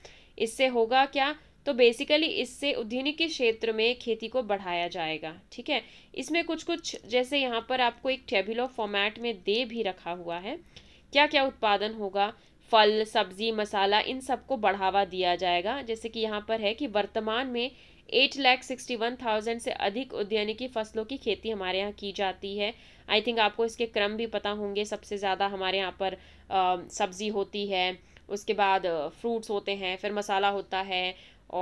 इससे होगा क्या तो बेसिकली इससे उद्योगिकी क्षेत्र में खेती को बढ़ाया जाएगा ठीक है इसमें कुछ कुछ जैसे यहाँ पर आपको एक टेबुलो फॉर्मेट में दे भी रखा हुआ है क्या क्या उत्पादन होगा फल सब्ज़ी मसाला इन सब को बढ़ावा दिया जाएगा जैसे कि यहाँ पर है कि वर्तमान में eight lakh sixty one thousand से अधिक उद्यानिकी फसलों की खेती हमारे यहाँ की जाती है आई थिंक आपको इसके क्रम भी पता होंगे सबसे ज़्यादा हमारे यहाँ पर सब्ज़ी होती है उसके बाद फ्रूट्स होते हैं फिर मसाला होता है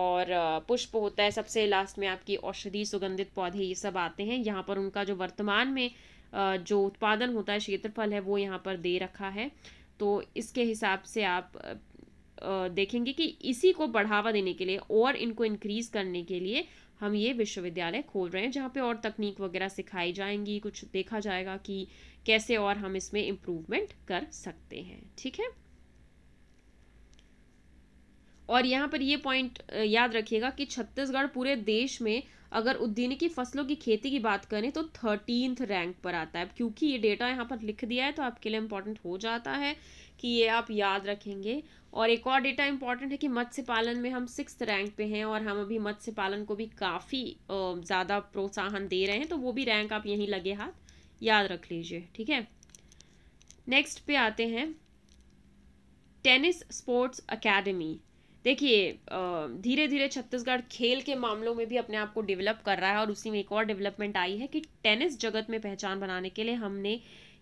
और पुष्प होता है सबसे लास्ट में आपकी औषधि सुगंधित पौधे ये सब आते हैं यहाँ पर उनका जो वर्तमान में जो उत्पादन होता है क्षेत्रफल है वो यहाँ पर दे रखा है तो इसके हिसाब से आप देखेंगे कि इसी को बढ़ावा देने के लिए और इनको इंक्रीज करने के लिए हम ये विश्वविद्यालय खोल रहे हैं जहाँ पे और तकनीक वगैरह सिखाई जाएंगी कुछ देखा जाएगा कि कैसे और हम इसमें इम्प्रूवमेंट कर सकते हैं ठीक है और यहाँ पर ये पॉइंट याद रखिएगा कि छत्तीसगढ़ पूरे देश में अगर उद्दीन की फसलों की खेती की बात करें तो थर्टीनथ रैंक पर आता है क्योंकि ये डेटा यहाँ पर लिख दिया है तो आपके लिए इम्पोर्टेंट हो जाता है कि ये आप याद रखेंगे और एक और डेटा इम्पॉर्टेंट है कि मत्स्य पालन में हम सिक्स रैंक पे हैं और हम अभी मत्स्य पालन को भी काफ़ी ज़्यादा प्रोत्साहन दे रहे हैं तो वो भी रैंक आप यहीं लगे हाथ याद रख लीजिए ठीक है नेक्स्ट पे आते हैं टेनिस स्पोर्ट्स अकेडमी देखिए धीरे धीरे छत्तीसगढ़ खेल के मामलों में भी अपने आप को डेवलप कर रहा है और उसी में एक और डेवलपमेंट आई है कि टेनिस जगत में पहचान बनाने के लिए हमने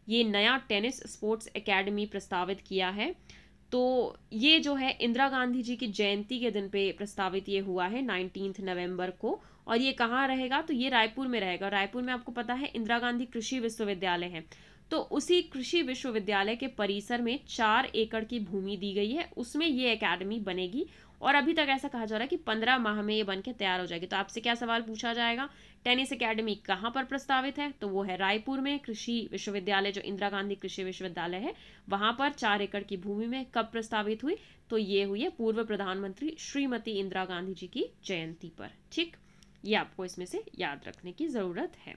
ये नया टेनिस स्पोर्ट्स एकेडमी प्रस्तावित किया है तो ये जो है इंदिरा गांधी जी की जयंती के दिन पे प्रस्तावित ये हुआ है नाइनटीन नवंबर को और ये कहाँ रहेगा तो ये रायपुर में रहेगा रायपुर में आपको पता है इंदिरा गांधी कृषि विश्वविद्यालय है तो उसी कृषि विश्वविद्यालय के परिसर में चार एकड़ की भूमि दी गई है उसमें ये एकेडमी बनेगी और अभी तक ऐसा कहा जा रहा है कि पंद्रह माह में ये बन के तैयार हो जाएगी तो आपसे क्या सवाल पूछा जाएगा टेनिस एकेडमी कहाँ पर प्रस्तावित है तो वो है रायपुर में कृषि विश्वविद्यालय जो इंदिरा गांधी कृषि विश्वविद्यालय है वहाँ पर चार एकड़ की भूमि में कब प्रस्तावित हुई तो ये हुई है पूर्व प्रधानमंत्री श्रीमती इंदिरा गांधी जी की जयंती पर ठीक ये आपको इसमें से याद रखने की ज़रूरत है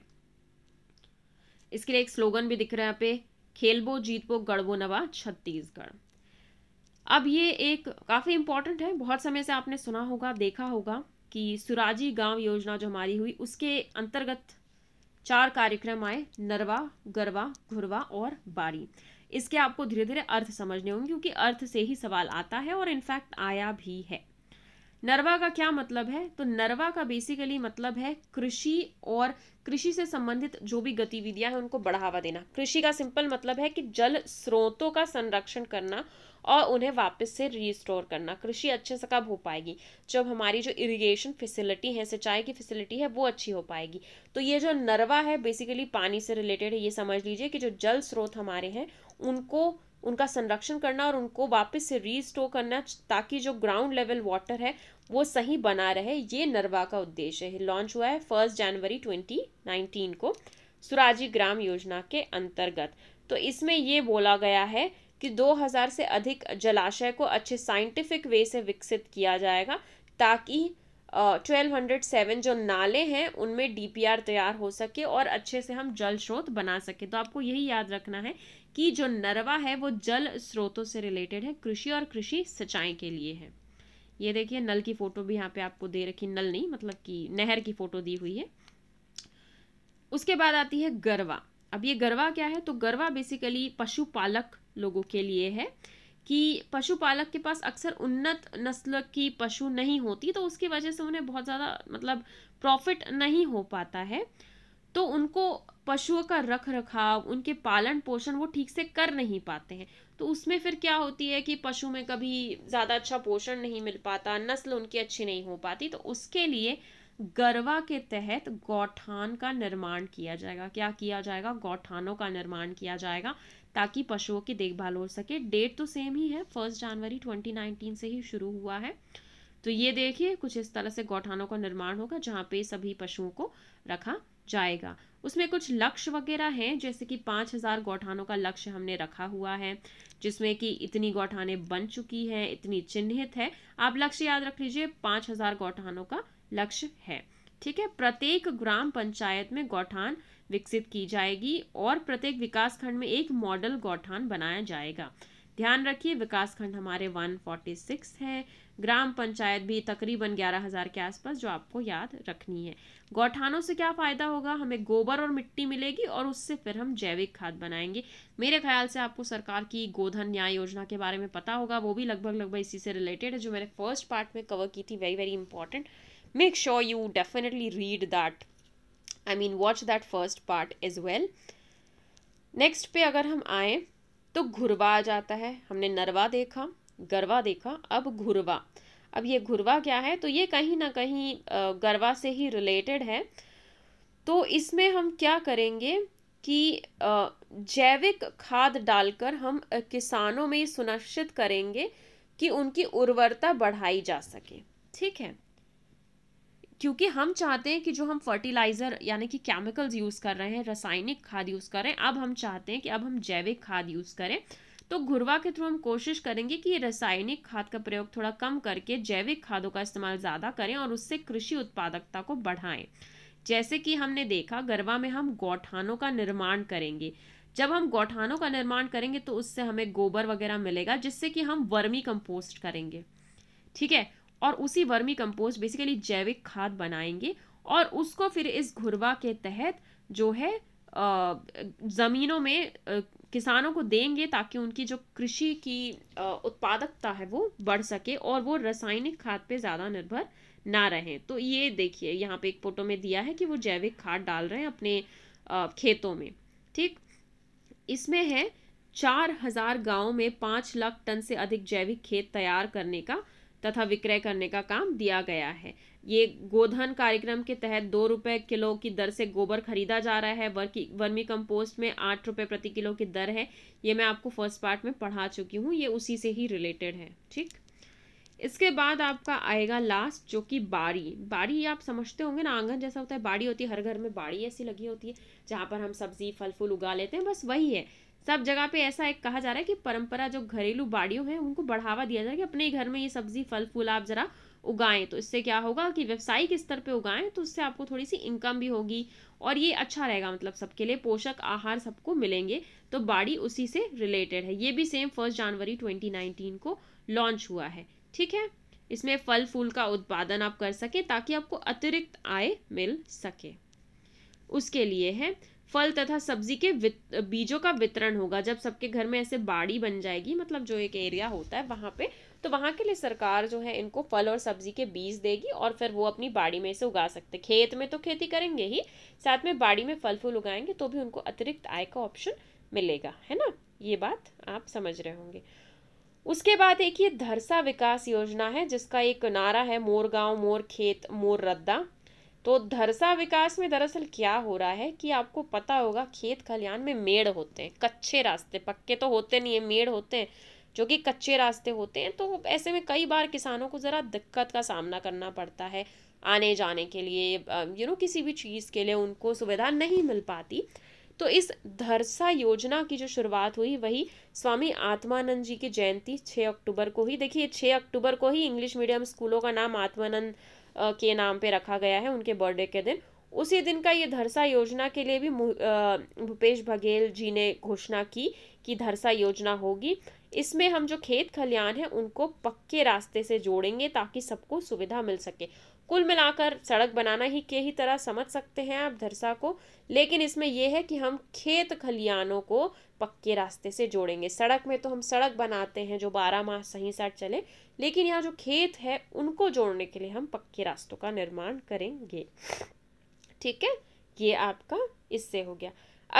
इसके लिए एक स्लोगन भी दिख रहा है यहाँ पे खेलबो जीतबो गढ़बो नवा छत्तीसगढ़ अब ये एक काफ़ी इम्पोर्टेंट है बहुत समय से आपने सुना होगा देखा होगा कि सुराजी गांव योजना जो हमारी हुई उसके अंतर्गत चार कार्यक्रम आए नरवा गरवा घुरवा और बारी इसके आपको धीरे धीरे अर्थ समझने होंगे क्योंकि अर्थ से ही सवाल आता है और इनफैक्ट आया भी है नरवा का क्या मतलब है तो नरवा का बेसिकली मतलब है कृषि और कृषि से संबंधित जो भी गतिविधियां हैं उनको बढ़ावा देना कृषि का सिंपल मतलब है कि जल स्रोतों का संरक्षण करना और उन्हें वापस से रिस्टोर करना कृषि अच्छे से कब हो पाएगी जब हमारी जो इरिगेशन फैसिलिटी है सिंचाई की फैसिलिटी है वो अच्छी हो पाएगी तो ये जो नरवा है बेसिकली पानी से रिलेटेड है ये समझ लीजिए कि जो जल स्रोत हमारे हैं उनको उनका संरक्षण करना और उनको वापस से रीस्टोर करना ताकि जो ग्राउंड लेवल वाटर है वो सही बना रहे ये नरवा का उद्देश्य है लॉन्च हुआ है फर्स्ट जनवरी 2019 को सुराजी ग्राम योजना के अंतर्गत तो इसमें ये बोला गया है कि 2000 से अधिक जलाशय को अच्छे साइंटिफिक वे से विकसित किया जाएगा ताकि ट्वेल्व हंड्रेड सेवन जो नाले हैं उनमें डीपीआर तैयार हो सके और अच्छे से हम जल स्रोत बना सके तो आपको यही याद रखना है कि जो नरवा है वो जल स्रोतों से रिलेटेड है कृषि और कृषि सिंचाई के लिए है ये देखिए नल की फ़ोटो भी यहाँ पे आपको दे रखी नल नहीं मतलब कि नहर की फ़ोटो दी हुई है उसके बाद आती है गरवा अब ये गरवा क्या है तो गरवा बेसिकली पशुपालक लोगों के लिए है कि पशुपालक के पास अक्सर उन्नत नस्ल की पशु नहीं होती तो उसकी वजह से उन्हें बहुत ज़्यादा मतलब प्रॉफिट नहीं हो पाता है तो उनको पशुओं का रख रखाव उनके पालन पोषण वो ठीक से कर नहीं पाते हैं तो उसमें फिर क्या होती है कि पशु में कभी ज़्यादा अच्छा पोषण नहीं मिल पाता नस्ल उनकी अच्छी नहीं हो पाती तो उसके लिए गरवा के तहत गौठान का निर्माण किया जाएगा क्या किया जाएगा गौठानों का निर्माण किया जाएगा ताकि पशुओं की देखभाल हो सके डेट तो सेम ही है फर्स्ट जनवरी 2019 से ही शुरू हुआ है तो ये देखिए कुछ इस तरह से गौठानों का निर्माण होगा जहाँ पे सभी पशुओं को रखा जाएगा उसमें कुछ लक्ष्य वगैरह हैं जैसे कि पाँच हज़ार गौठानों का लक्ष्य हमने रखा हुआ है जिसमें कि इतनी गौठानें बन चुकी हैं इतनी चिन्हित है आप लक्ष्य याद रख लीजिए पाँच हज़ार गौठानों का लक्ष्य है ठीक है प्रत्येक ग्राम पंचायत में गौठान विकसित की जाएगी और प्रत्येक विकास खंड में एक मॉडल गौठान बनाया जाएगा ध्यान रखिए विकास खंड हमारे वन सिक्स है ग्राम पंचायत भी तकरीबन ग्यारह हज़ार के आसपास जो आपको याद रखनी है गौठानों से क्या फ़ायदा होगा हमें गोबर और मिट्टी मिलेगी और उससे फिर हम जैविक खाद बनाएंगे मेरे ख्याल से आपको सरकार की गोधन न्याय योजना के बारे में पता होगा वो भी लगभग लगभग इसी से रिलेटेड है जो मैंने फर्स्ट पार्ट में कवर की थी very very important make sure you definitely read that I mean watch that first part is well next पे अगर हम आए तो घुरबा आ जाता है हमने नरवा देखा गरवा देखा अब घुरवा अब ये घुरवा क्या है तो ये कहीं ना कहीं गरवा से ही रिलेटेड है तो इसमें हम क्या करेंगे कि जैविक खाद डालकर हम किसानों में सुनिश्चित करेंगे कि उनकी उर्वरता बढ़ाई जा सके ठीक है क्योंकि हम चाहते हैं कि जो हम फर्टिलाइज़र यानी कि केमिकल्स यूज़ कर रहे हैं रासायनिक खाद यूज़ कर रहे हैं अब हम चाहते हैं कि अब हम जैविक खाद यूज़ करें तो घुरवा के थ्रू हम कोशिश करेंगे कि रासायनिक खाद का प्रयोग थोड़ा कम करके जैविक खादों का इस्तेमाल ज़्यादा करें और उससे कृषि उत्पादकता को बढ़ाएं जैसे कि हमने देखा गरबा में हम गौठानों का निर्माण करेंगे जब हम गौठानों का निर्माण करेंगे तो उससे हमें गोबर वगैरह मिलेगा जिससे कि हम वर्मी कंपोस्ट करेंगे ठीक है और उसी वर्मी कंपोस्ट बेसिकली जैविक खाद बनाएंगे और उसको फिर इस घुरवा के तहत जो है ज़मीनों में किसानों को देंगे ताकि उनकी जो कृषि की उत्पादकता है वो बढ़ सके और वो रासायनिक खाद पे ज़्यादा निर्भर ना रहें तो ये देखिए यहाँ पे एक फोटो में दिया है कि वो जैविक खाद डाल रहे हैं अपने खेतों में ठीक इसमें है चार हजार गाँव में पाँच लाख टन से अधिक जैविक खेत तैयार करने का तथा विक्रय करने का काम दिया गया है ये गोधन कार्यक्रम के तहत दो रुपए किलो की दर से गोबर खरीदा जा रहा है वर्की वर्मी कंपोस्ट में आठ रुपये प्रति किलो की दर है ये मैं आपको फर्स्ट पार्ट में पढ़ा चुकी हूँ ये उसी से ही रिलेटेड है ठीक इसके बाद आपका आएगा लास्ट जो कि बाड़ी बाड़ी आप समझते होंगे ना आंगन जैसा होता है बाड़ी होती है हर घर में बाड़ी ऐसी लगी होती है जहाँ पर हम सब्जी फल फूल उगा लेते हैं बस वही है सब जगह पे ऐसा एक कहा जा रहा है कि परंपरा जो घरेलू बाड़ियों हैं उनको बढ़ावा दिया जाए कि अपने ही घर में ये सब्जी फल फूल आप ज़रा उगाएं तो इससे क्या होगा कि व्यवसायिक स्तर पे उगाएं तो उससे आपको थोड़ी सी इनकम भी होगी और ये अच्छा रहेगा मतलब सबके लिए पोषक आहार सबको मिलेंगे तो बाड़ी उसी से रिलेटेड है ये भी सेम फर्स्ट जनवरी ट्वेंटी को लॉन्च हुआ है ठीक है इसमें फल फूल का उत्पादन आप कर सकें ताकि आपको अतिरिक्त आय मिल सके उसके लिए है फल तथा सब्जी के बीजों का वितरण होगा जब सबके घर में ऐसे बाड़ी बन जाएगी मतलब जो एक एरिया होता है वहाँ पे तो वहाँ के लिए सरकार जो है इनको फल और सब्जी के बीज देगी और फिर वो अपनी बाड़ी में इसे उगा सकते खेत में तो खेती करेंगे ही साथ में बाड़ी में फल फूल उगाएंगे तो भी उनको अतिरिक्त आय का ऑप्शन मिलेगा है ना ये बात आप समझ रहे होंगे उसके बाद एक ये धरसा विकास योजना है जिसका एक नारा है मोर गांव मोर खेत मोर रद्दा तो धरसा विकास में दरअसल क्या हो रहा है कि आपको पता होगा खेत खलिहान में मेड़ होते हैं कच्चे रास्ते पक्के तो होते नहीं है मेड़ होते हैं जो कि कच्चे रास्ते होते हैं तो ऐसे में कई बार किसानों को ज़रा दिक्कत का सामना करना पड़ता है आने जाने के लिए यू नो किसी भी चीज़ के लिए उनको सुविधा नहीं मिल पाती तो इस धरसा योजना की जो शुरुआत हुई वही स्वामी आत्मानंद जी की जयंती 6 अक्टूबर को ही देखिए 6 अक्टूबर को ही इंग्लिश मीडियम स्कूलों का नाम आत्मानंद के नाम पे रखा गया है उनके बर्थडे के दिन उसी दिन का ये धरसा योजना के लिए भी भूपेश बघेल जी ने घोषणा की कि धरसा योजना होगी इसमें हम जो खेत खलियान है उनको पक्के रास्ते से जोड़ेंगे ताकि सबको सुविधा मिल सके कुल मिलाकर सड़क बनाना ही के ही तरह समझ सकते हैं आप धरसा को लेकिन इसमें यह है कि हम खेत खलियानों को पक्के रास्ते से जोड़ेंगे सड़क में तो हम सड़क बनाते हैं जो बारह माह सही साथ चले लेकिन यहाँ जो खेत है उनको जोड़ने के लिए हम पक्के रास्तों का निर्माण करेंगे ठीक है ये आपका इससे हो गया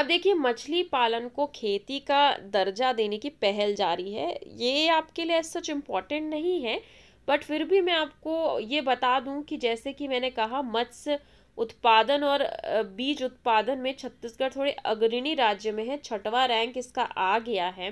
अब देखिए मछली पालन को खेती का दर्जा देने की पहल जारी है ये आपके लिए सच इम्पॉर्टेंट नहीं है बट फिर भी मैं आपको ये बता दूं कि जैसे कि मैंने कहा मत्स्य उत्पादन और बीज उत्पादन में छत्तीसगढ़ थोड़े अग्रणी राज्य में है छठवा रैंक इसका आ गया है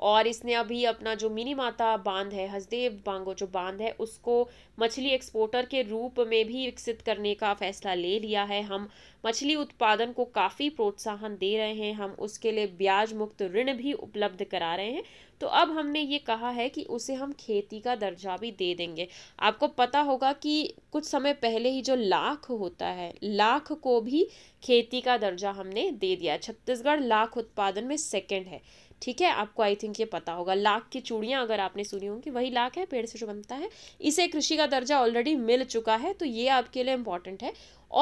और इसने अभी अपना जो मिनी माता बांध है हसदेव बांगो जो बांध है उसको मछली एक्सपोर्टर के रूप में भी विकसित करने का फैसला ले लिया है हम मछली उत्पादन को काफ़ी प्रोत्साहन दे रहे हैं हम उसके लिए ब्याज मुक्त ऋण भी उपलब्ध करा रहे हैं तो अब हमने ये कहा है कि उसे हम खेती का दर्जा भी दे देंगे आपको पता होगा कि कुछ समय पहले ही जो लाख होता है लाख को भी खेती का दर्जा हमने दे दिया छत्तीसगढ़ लाख उत्पादन में सेकेंड है ठीक है आपको आई थिंक ये पता होगा लाख की चूड़ियाँ अगर आपने सुनी होंगी वही लाख है पेड़ से जो बनता है इसे कृषि का दर्जा ऑलरेडी मिल चुका है तो ये आपके लिए इम्पॉर्टेंट है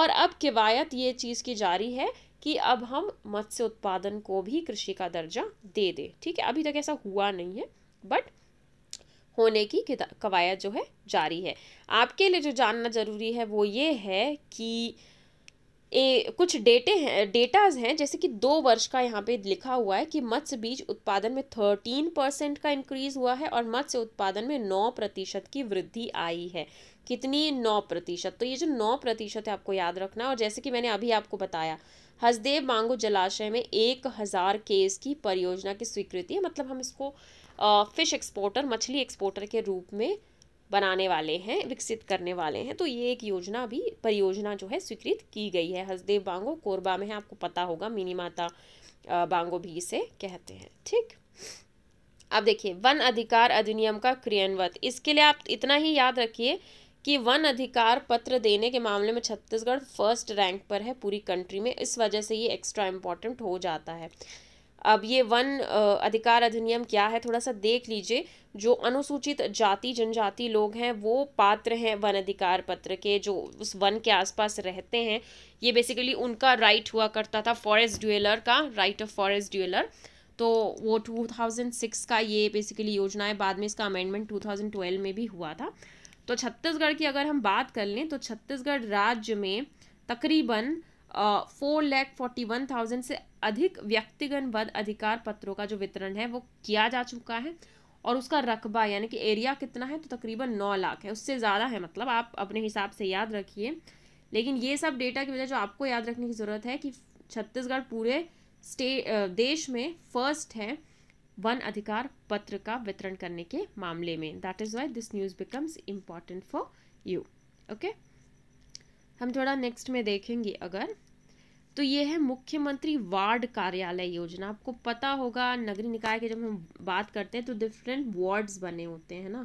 और अब किवायत ये चीज़ की जारी है कि अब हम मत्स्य उत्पादन को भी कृषि का दर्जा दे दें ठीक है अभी तक ऐसा हुआ नहीं है बट होने की कवायद जो है जारी है आपके लिए जो जानना ज़रूरी है वो ये है कि ए, कुछ डेटे हैं डेटाज हैं जैसे कि दो वर्ष का यहाँ पे लिखा हुआ है कि मत्स्य बीज उत्पादन में थर्टीन परसेंट का इंक्रीज हुआ है और मत्स्य उत्पादन में नौ प्रतिशत की वृद्धि आई है कितनी नौ प्रतिशत तो ये जो नौ प्रतिशत है आपको याद रखना और जैसे कि मैंने अभी आपको बताया हसदेव मांगो जलाशय में एक हज़ार केस की परियोजना की स्वीकृति है मतलब हम इसको आ, फिश एक्सपोर्टर मछली एक्सपोर्टर के रूप में बनाने वाले हैं विकसित करने वाले हैं तो ये एक योजना भी परियोजना जो है स्वीकृत की गई है हसदेव बांगो कोरबा में है आपको पता होगा मिनी माता बांगो भी इसे कहते हैं ठीक अब देखिए वन अधिकार अधिनियम का क्रियान्वत इसके लिए आप इतना ही याद रखिए कि वन अधिकार पत्र देने के मामले में छत्तीसगढ़ फर्स्ट रैंक पर है पूरी कंट्री में इस वजह से ये एक्स्ट्रा इम्पॉर्टेंट हो जाता है अब ये वन अधिकार अधिनियम क्या है थोड़ा सा देख लीजिए जो अनुसूचित जाति जनजाति लोग हैं वो पात्र हैं वन अधिकार पत्र के जो उस वन के आसपास रहते हैं ये बेसिकली उनका राइट हुआ करता था फॉरेस्ट ड्यूएलर का राइट ऑफ फॉरेस्ट ड्यूएलर तो वो 2006 का ये बेसिकली योजना है बाद में इसका अमेंडमेंट 2012 में भी हुआ था तो छत्तीसगढ़ की अगर हम बात कर लें तो छत्तीसगढ़ राज्य में तकरीबन four lakh forty one thousand से अधिक व्यक्तिगत वन अधिकार पत्रों का जो वितरण है वो किया जा चुका है और उसका रकबा यानी कि एरिया कितना है तो तकरीबन नौ लाख है उससे ज़्यादा है मतलब आप अपने हिसाब से याद रखिए लेकिन ये सब डेटा की वजह जो आपको याद रखने की ज़रूरत है कि छत्तीसगढ़ पूरे स्टे देश में फर्स्ट है वन अधिकार पत्र का वितरण करने के मामले में that is why this news becomes important for you okay हम थोड़ा नेक्स्ट में देखेंगे अगर तो ये है मुख्यमंत्री वार्ड कार्यालय योजना आपको पता होगा नगरीय निकाय के जब हम बात करते हैं तो डिफरेंट वार्ड्स बने होते हैं ना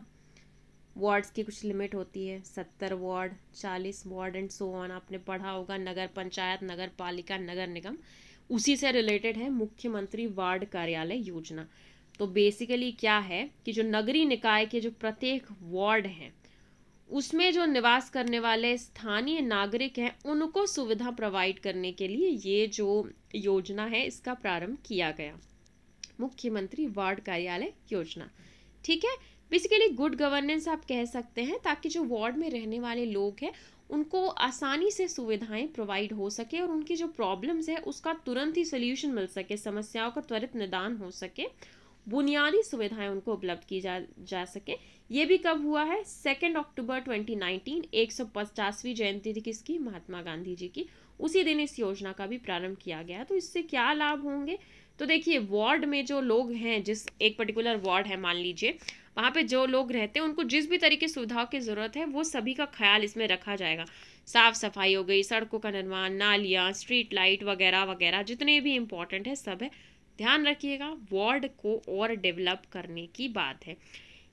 वार्ड्स की कुछ लिमिट होती है सत्तर वार्ड चालीस वार्ड एंड सो ऑन आपने पढ़ा होगा नगर पंचायत नगर पालिका नगर निगम उसी से रिलेटेड है मुख्यमंत्री वार्ड कार्यालय योजना तो बेसिकली क्या है कि जो नगरीय निकाय के जो प्रत्येक वार्ड हैं उसमें जो निवास करने वाले स्थानीय नागरिक हैं उनको सुविधा प्रोवाइड करने के लिए ये जो योजना है इसका प्रारंभ किया गया मुख्यमंत्री वार्ड कार्यालय योजना ठीक है बेसिकली गुड गवर्नेंस आप कह सकते हैं ताकि जो वार्ड में रहने वाले लोग हैं उनको आसानी से सुविधाएं प्रोवाइड हो सके और उनकी जो प्रॉब्लम्स है उसका तुरंत ही सोल्यूशन मिल सके समस्याओं का त्वरित निदान हो सके बुनियादी सुविधाएं उनको उपलब्ध की जा जा सके ये भी कब हुआ है सेकेंड अक्टूबर 2019 नाइनटीन जयंती थी किसकी महात्मा गांधी जी की उसी दिन इस योजना का भी प्रारंभ किया गया तो इससे क्या लाभ होंगे तो देखिए वार्ड में जो लोग हैं जिस एक पर्टिकुलर वार्ड है मान लीजिए वहाँ पे जो लोग रहते हैं उनको जिस भी तरीके सुविधाओं की ज़रूरत है वो सभी का ख्याल इसमें रखा जाएगा साफ़ सफाई हो गई सड़कों का निर्माण नालियाँ स्ट्रीट लाइट वगैरह वगैरह जितने भी इम्पोर्टेंट है सब है ध्यान रखिएगा वार्ड को और डेवलप करने की बात है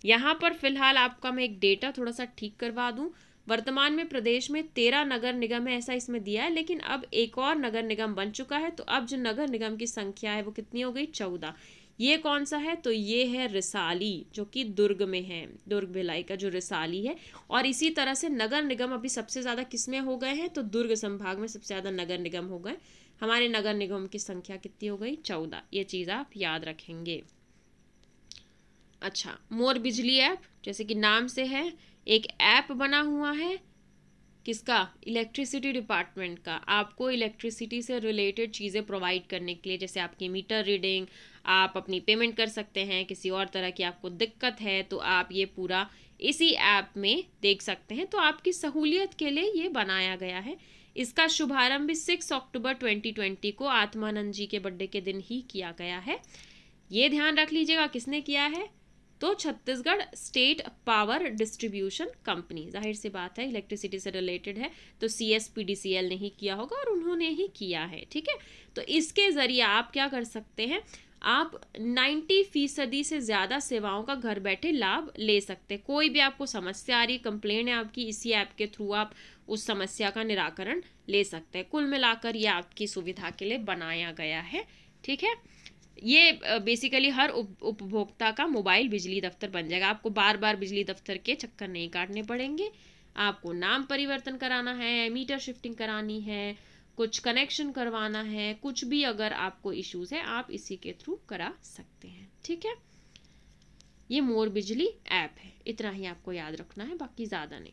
यहाँ पर फिलहाल आपका मैं एक डेटा थोड़ा सा ठीक करवा दूँ वर्तमान में प्रदेश में तेरह नगर निगम है ऐसा इसमें दिया है लेकिन अब एक और नगर निगम बन चुका है तो अब जो नगर निगम की संख्या है वो कितनी हो गई चौदह ये कौन सा है तो ये है रिसाली जो कि दुर्ग में है दुर्ग भिलाई का जो रिसाली है और इसी तरह से नगर निगम अभी सबसे ज़्यादा किस में हो गए हैं तो दुर्ग संभाग में सबसे ज़्यादा नगर निगम हो गए हमारे नगर निगम की संख्या कितनी हो गई चौदह ये चीज़ आप याद रखेंगे अच्छा मोर बिजली ऐप जैसे कि नाम से है एक ऐप बना हुआ है किसका इलेक्ट्रिसिटी डिपार्टमेंट का आपको इलेक्ट्रिसिटी से रिलेटेड चीज़ें प्रोवाइड करने के लिए जैसे आपकी मीटर रीडिंग आप अपनी पेमेंट कर सकते हैं किसी और तरह की आपको दिक्कत है तो आप ये पूरा इसी ऐप में देख सकते हैं तो आपकी सहूलियत के लिए ये बनाया गया है इसका शुभारंभ सिक्स अक्टूबर 2020 को आत्मानंद जी के बर्थडे के दिन ही किया गया है ये ध्यान रख लीजिएगा किसने किया है तो Chhattisgarh state power distribution company जाहिर सी बात है इलेक्ट्रिसिटी से रिलेटेड है तो C S P D C L ने ही किया होगा और उन्होंने ही किया है ठीक है तो इसके ज़रिए आप क्या कर सकते हैं आप 90 फीसदी से ज़्यादा सेवाओं का घर बैठे लाभ ले सकते हैं कोई भी आपको समस्या आ रही कंप्लेन है आपकी इसी ऐप के थ्रू आप उस समस्या का निराकरण ले सकते हैं कुल मिलाकर ये आपकी सुविधा के लिए बनाया गया है ठीक है ये बेसिकली हर उप उपभोक्ता का मोबाइल बिजली दफ्तर बन जाएगा आपको बार बार बिजली दफ्तर के चक्कर नहीं काटने पड़ेंगे आपको नाम परिवर्तन कराना है मीटर शिफ्टिंग करानी है कुछ कनेक्शन करवाना है कुछ भी अगर आपको इश्यूज है आप इसी के थ्रू करा सकते हैं ठीक है ये मोर बिजली ऐप है इतना ही आपको याद रखना है बाकी ज़्यादा नहीं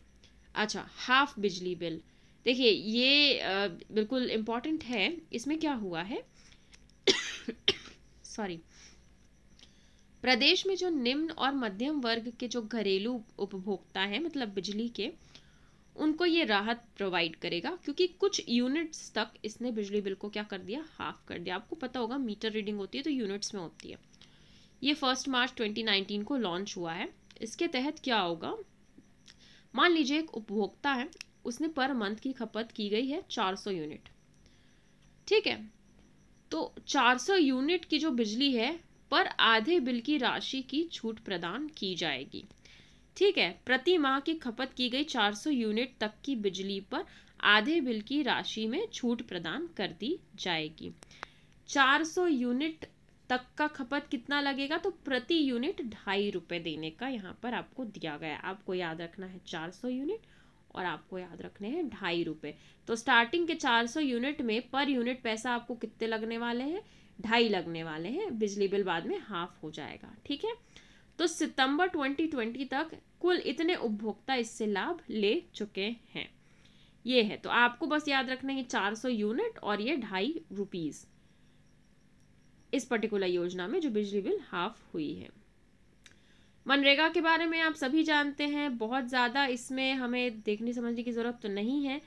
अच्छा हाफ बिजली बिल देखिए ये आ, बिल्कुल इम्पॉर्टेंट है इसमें क्या हुआ है सॉरी प्रदेश में जो निम्न और मध्यम वर्ग के जो घरेलू उपभोक्ता हैं मतलब बिजली के उनको ये राहत प्रोवाइड करेगा क्योंकि कुछ यूनिट्स तक इसने बिजली बिल को क्या कर दिया हाफ कर दिया आपको पता होगा मीटर रीडिंग होती है तो यूनिट्स में होती है ये फर्स्ट मार्च 2019 को लॉन्च हुआ है इसके तहत क्या होगा मान लीजिए एक उपभोक्ता है उसने पर मंथ की खपत की गई है चार यूनिट ठीक है तो 400 यूनिट की जो बिजली है पर आधे बिल की राशि की छूट प्रदान की जाएगी ठीक है प्रति माह की खपत की गई 400 यूनिट तक की बिजली पर आधे बिल की राशि में छूट प्रदान कर दी जाएगी 400 यूनिट तक का खपत कितना लगेगा तो प्रति यूनिट ढाई रुपए देने का यहाँ पर आपको दिया गया आपको याद रखना है 400 यूनिट और आपको याद रखने हैं ढाई रुपये तो स्टार्टिंग के चार सौ यूनिट में पर यूनिट पैसा आपको कितने लगने वाले हैं ढाई लगने वाले हैं बिजली बिल बाद में हाफ हो जाएगा ठीक है तो सितंबर 2020 तक कुल इतने उपभोक्ता इससे लाभ ले चुके हैं ये है तो आपको बस याद रखना है चार सौ यूनिट और ये ढाई रुपीज़ इस पर्टिकुलर योजना में जो बिजली बिल हाफ हुई है मनरेगा के बारे में आप सभी जानते हैं बहुत ज़्यादा इसमें हमें देखने समझने की ज़रूरत तो नहीं है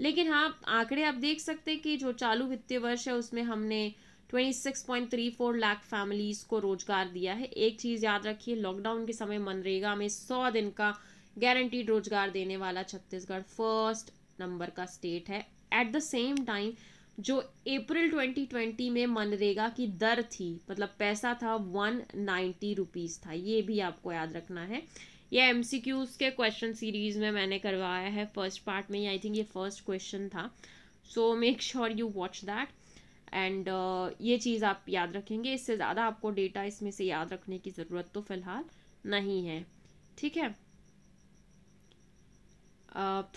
लेकिन हाँ आंकड़े आप देख सकते हैं कि जो चालू वित्तीय वर्ष है उसमें हमने 26.34 लाख फैमिलीज़ को रोजगार दिया है एक चीज़ याद रखिए लॉकडाउन के समय मनरेगा में 100 दिन का गारंटीड रोजगार देने वाला छत्तीसगढ़ फर्स्ट नंबर का स्टेट है एट द सेम टाइम जो अप्रैल 2020 में मनरेगा की दर थी मतलब पैसा था वन नाइन्टी रुपीज़ था ये भी आपको याद रखना है ये एम के क्वेश्चन सीरीज़ में मैंने करवाया है फर्स्ट पार्ट में आई थिंक ये फर्स्ट क्वेश्चन था so make sure you watch that and ये चीज़ आप याद रखेंगे इससे ज़्यादा आपको डेटा इसमें से याद रखने की ज़रूरत तो फ़िलहाल नहीं है ठीक है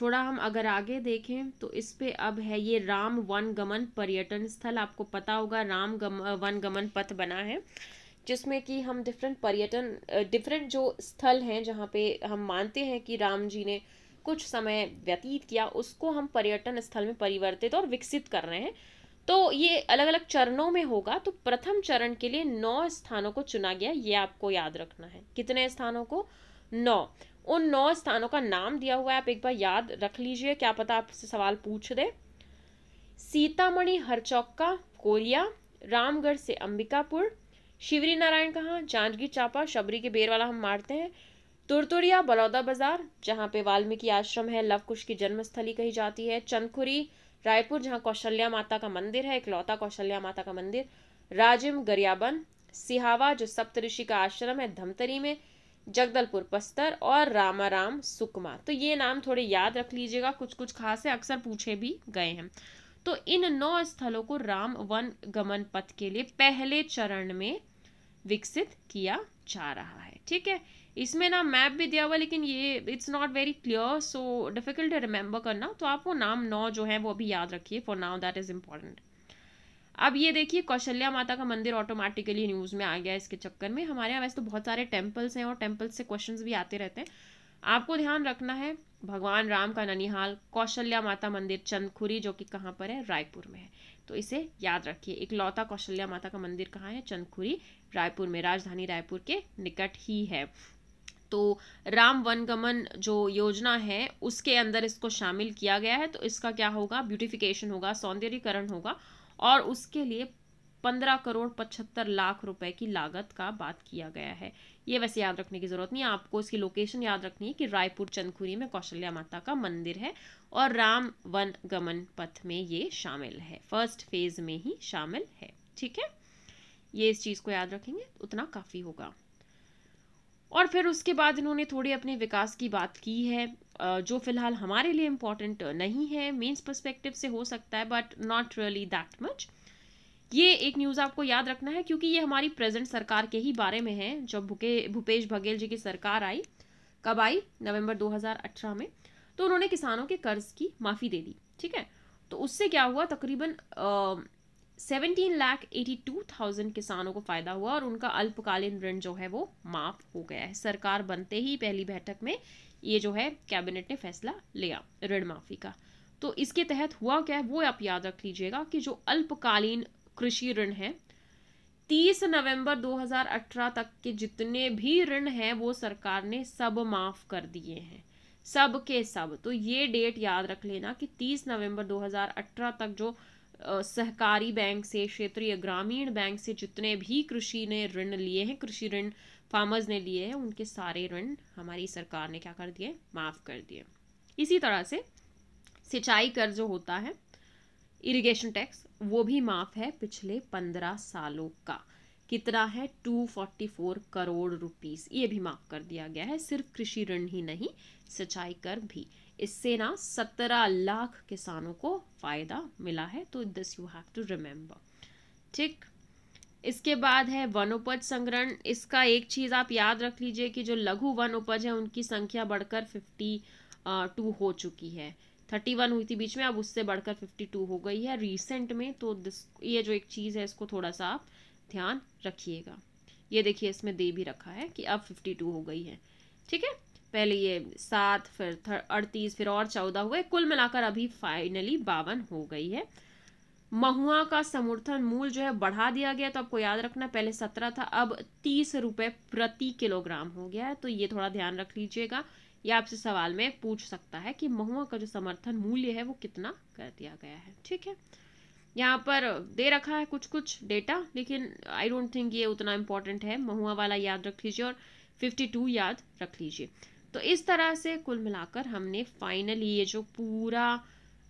थोड़ा हम अगर आगे देखें तो इस पे अब है ये राम वन गमन पर्यटन स्थल आपको पता होगा राम गम वन गमन पथ बना है जिसमें कि हम डिफरेंट पर्यटन डिफरेंट जो स्थल हैं जहाँ पे हम मानते हैं कि राम जी ने कुछ समय व्यतीत किया उसको हम पर्यटन स्थल में परिवर्तित और विकसित कर रहे हैं तो ये अलग अलग चरणों में होगा तो प्रथम चरण के लिए नौ स्थानों को चुना गया ये आपको याद रखना है कितने स्थानों को नौ उन नौ स्थानों का नाम दिया हुआ है आप एक बार याद रख लीजिए क्या पता आपसे सवाल पूछ दे सीतामढ़ी हरचौका कोरिया रामगढ़ से अंबिकापुर शिवरी नारायण कहाँ जांजगीर चापा शबरी के बेर वाला हम मारते हैं तुरतुरिया बलौदा बाजार जहाँ पे वाल्मीकि आश्रम है लवकुश की जन्मस्थली कही जाती है चंदखुरी रायपुर जहाँ कौशल्या माता का मंदिर है इकलौता कौशल्या माता का मंदिर राजिम गरियाबन सिहावा जो सप्तऋषि का आश्रम है धमतरी में जगदलपुर पस्तर और रामाराम सुकमा तो ये नाम थोड़े याद रख लीजिएगा कुछ कुछ खास है अक्सर पूछे भी गए हैं तो इन नौ स्थलों को राम वन गमन पथ के लिए पहले चरण में विकसित किया जा रहा है ठीक है इसमें ना मैप भी दिया हुआ लेकिन ये it's not very clear so difficult remember करना तो आप वो नाम नौ जो है वो अभी याद रखिए for now that is important अब ये देखिए कौशल्या माता का मंदिर ऑटोमेटिकली न्यूज़ में आ गया इसके चक्कर में हमारे यहाँ वैसे तो बहुत सारे टेम्पल्स हैं और टेम्पल्स से क्वेश्चन भी आते रहते हैं आपको ध्यान रखना है भगवान राम का ननिहाल कौशल्या माता मंदिर चंदखुरी जो कि कहाँ पर है रायपुर में है तो इसे याद रखिए इकलौता कौशल्या माता का मंदिर कहाँ है चंदखुरी रायपुर में राजधानी रायपुर के निकट ही है तो राम वनगमन जो योजना है उसके अंदर इसको शामिल किया गया है तो इसका क्या होगा ब्यूटिफिकेशन होगा सौंदर्यीकरण होगा और उसके लिए पंद्रह करोड़ पचहत्तर लाख रुपए की लागत का बात किया गया है ये वैसे याद रखने की ज़रूरत नहीं है आपको इसकी लोकेशन याद रखनी है कि रायपुर चंदखुरी में कौशल्या माता का मंदिर है और राम वन गमन पथ में ये शामिल है फर्स्ट फेज में ही शामिल है ठीक है ये इस चीज़ को याद रखेंगे उतना काफ़ी होगा और फिर उसके बाद इन्होंने थोड़ी अपने विकास की बात की है जो फिलहाल हमारे लिए इम्पॉर्टेंट नहीं है मेंस पर्सपेक्टिव से हो सकता है but not really that much ये एक न्यूज़ आपको याद रखना है क्योंकि ये हमारी प्रेजेंट सरकार के ही बारे में है जब भूके भूपेश बघेल जी की सरकार आई कब आई नवंबर 2018 में तो उन्होंने किसानों के कर्ज की माफ़ी दे दी ठीक है तो उससे क्या हुआ तकरीबन seventeen lakh eighty two thousand किसानों को फ़ायदा हुआ और उनका अल्पकालीन ऋण जो है वो माफ़ हो गया है सरकार बनते ही पहली बैठक में ये जो है कैबिनेट ने फैसला लिया ऋण माफी का तो इसके तहत हुआ क्या है वो आप याद रख लीजिएगा कि जो अल्पकालीन कृषि ऋण है 30 नवंबर 2018 तक के जितने भी ऋण हैं वो सरकार ने सब माफ कर दिए हैं सब के सब तो ये डेट याद रख लेना कि 30 नवंबर 2018 तक जो सहकारी बैंक से क्षेत्रीय ग्रामीण बैंक से जितने भी कृषि ने ऋण लिए हैं कृषि ऋण फार्मर्स ने लिए हैं उनके सारे ऋण हमारी सरकार ने क्या कर दिए माफ़ कर दिए इसी तरह से सिंचाई कर जो होता है इरिगेशन टैक्स वो भी माफ़ है पिछले पंद्रह सालों का कितना है two forty four crore rupees ये भी माफ़ कर दिया गया है सिर्फ कृषि ऋण ही नहीं सिंचाई कर भी इससे ना सत्रह लाख किसानों को फ़ायदा मिला है तो this you have to remember ठीक इसके बाद है वन उपज संग्रहण इसका एक चीज़ आप याद रख लीजिए कि जो लघु वन उपज है उनकी संख्या बढ़कर फिफ्टी टू हो चुकी है थर्टी वन हुई थी बीच में अब उससे बढ़कर फिफ्टी टू हो गई है रिसेंट में तो दिस ये जो एक चीज़ है इसको थोड़ा सा आप ध्यान रखिएगा ये देखिए इसमें दे भी रखा है कि अब फिफ्टी टू हो गई है ठीक है पहले ये सात फिर अड़तीस फिर और चौदह हुए कुल मिलाकर अभी फाइनली बावन हो गई है महुआ का समर्थन मूल जो है बढ़ा दिया गया तो आपको याद रखना पहले सत्रह था अब तीस रुपए प्रति किलोग्राम हो गया है तो ये थोड़ा ध्यान रख लीजिएगा ये आपसे सवाल में पूछ सकता है कि महुआ का जो समर्थन मूल्य है वो कितना कर दिया गया है ठीक है यहाँ पर दे रखा है कुछ कुछ डेटा लेकिन आई डोंट थिंक ये उतना इम्पोर्टेंट है महुआ वाला याद रख लीजिए और 52 याद रख लीजिए तो इस तरह से कुल मिलाकर हमने फाइनली ये जो पूरा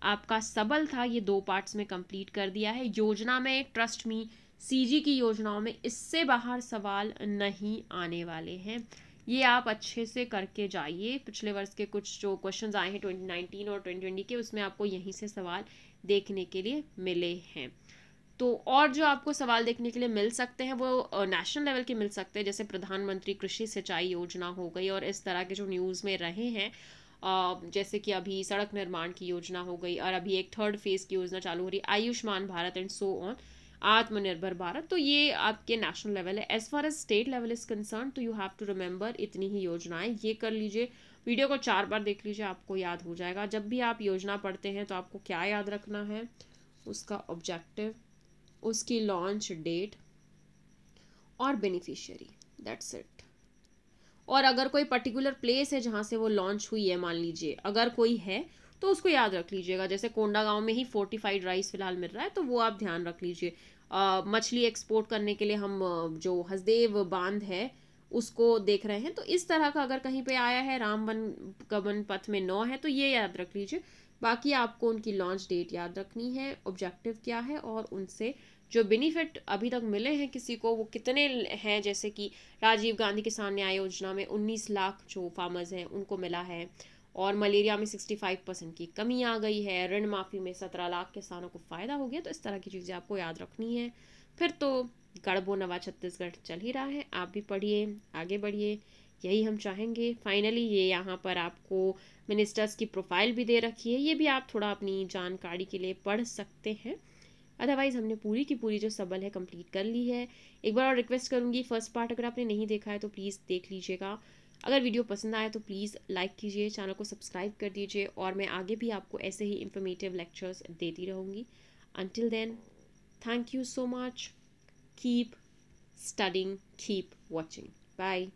आपका सबल था ये दो पार्ट्स में कंप्लीट कर दिया है योजना में ट्रस्ट मी सीजी की योजनाओं में इससे बाहर सवाल नहीं आने वाले हैं ये आप अच्छे से करके जाइए पिछले वर्ष के कुछ जो क्वेश्चन आए हैं नाइनटीन और ट्वेंटी के उसमें आपको यहीं से सवाल देखने के लिए मिले हैं तो और जो आपको सवाल देखने के लिए मिल सकते हैं वो नेशनल लेवल के मिल सकते हैं जैसे प्रधानमंत्री कृषि सिंचाई योजना हो गई और इस तरह के जो न्यूज़ में रहे हैं जैसे कि अभी सड़क निर्माण की योजना हो गई और अभी एक थर्ड फेज की योजना चालू हो रही है Ayushman Bharat and so on Atmanirbhar Bharat तो ये आपके नेशनल लेवल है as far as state level is concern तो यू हैव टू रिमेंबर इतनी ही योजनाएं ये कर लीजिए वीडियो को चार बार देख लीजिए आपको याद हो जाएगा जब भी आप योजना पढ़ते हैं तो आपको क्या याद रखना है उसका ऑब्जेक्टिव उसकी लॉन्च डेट और बेनिफिशियरी दैट्स इट और अगर कोई पर्टिकुलर प्लेस है जहाँ से वो लॉन्च हुई है मान लीजिए अगर कोई है तो उसको याद रख लीजिएगा जैसे कोंडा गांव में ही फोर्टिफाइड राइस फिलहाल मिल रहा है तो वो आप ध्यान रख लीजिए मछली एक्सपोर्ट करने के लिए हम जो हसदेव बांध है उसको देख रहे हैं तो इस तरह का अगर कहीं पे आया है रामवन गमन पथ में नौ है तो ये याद रख लीजिए बाकी आपको उनकी लॉन्च डेट याद रखनी है ऑब्जेक्टिव क्या है और उनसे जो बेनिफिट अभी तक मिले हैं किसी को वो कितने हैं जैसे कि राजीव गांधी किसान न्याय योजना में 19 लाख जो फार्मर्स हैं उनको मिला है और मलेरिया में 65 परसेंट की कमी आ गई है ऋण माफ़ी में 17 लाख किसानों को फ़ायदा हो गया तो इस तरह की चीज़ें आपको याद रखनी है फिर तो गढ़बो नवा छत्तीसगढ़ चल ही रहा है आप भी पढ़िए आगे बढ़िए यही हम चाहेंगे फाइनली ये यहाँ पर आपको मिनिस्टर्स की प्रोफाइल भी दे रखी है ये भी आप थोड़ा अपनी जानकारी के लिए पढ़ सकते हैं अदरवाइज़ हमने पूरी की पूरी जो सबल है कंप्लीट कर ली है एक बार और रिक्वेस्ट करूँगी फर्स्ट पार्ट अगर आपने नहीं देखा है तो प्लीज़ देख लीजिएगा अगर वीडियो पसंद आए तो प्लीज़ लाइक कीजिए चैनल को सब्सक्राइब कर दीजिए और मैं आगे भी आपको ऐसे ही इन्फॉर्मेटिव लेक्चर्स देती रहूँगी until then thank you so much keep studying keep watching bye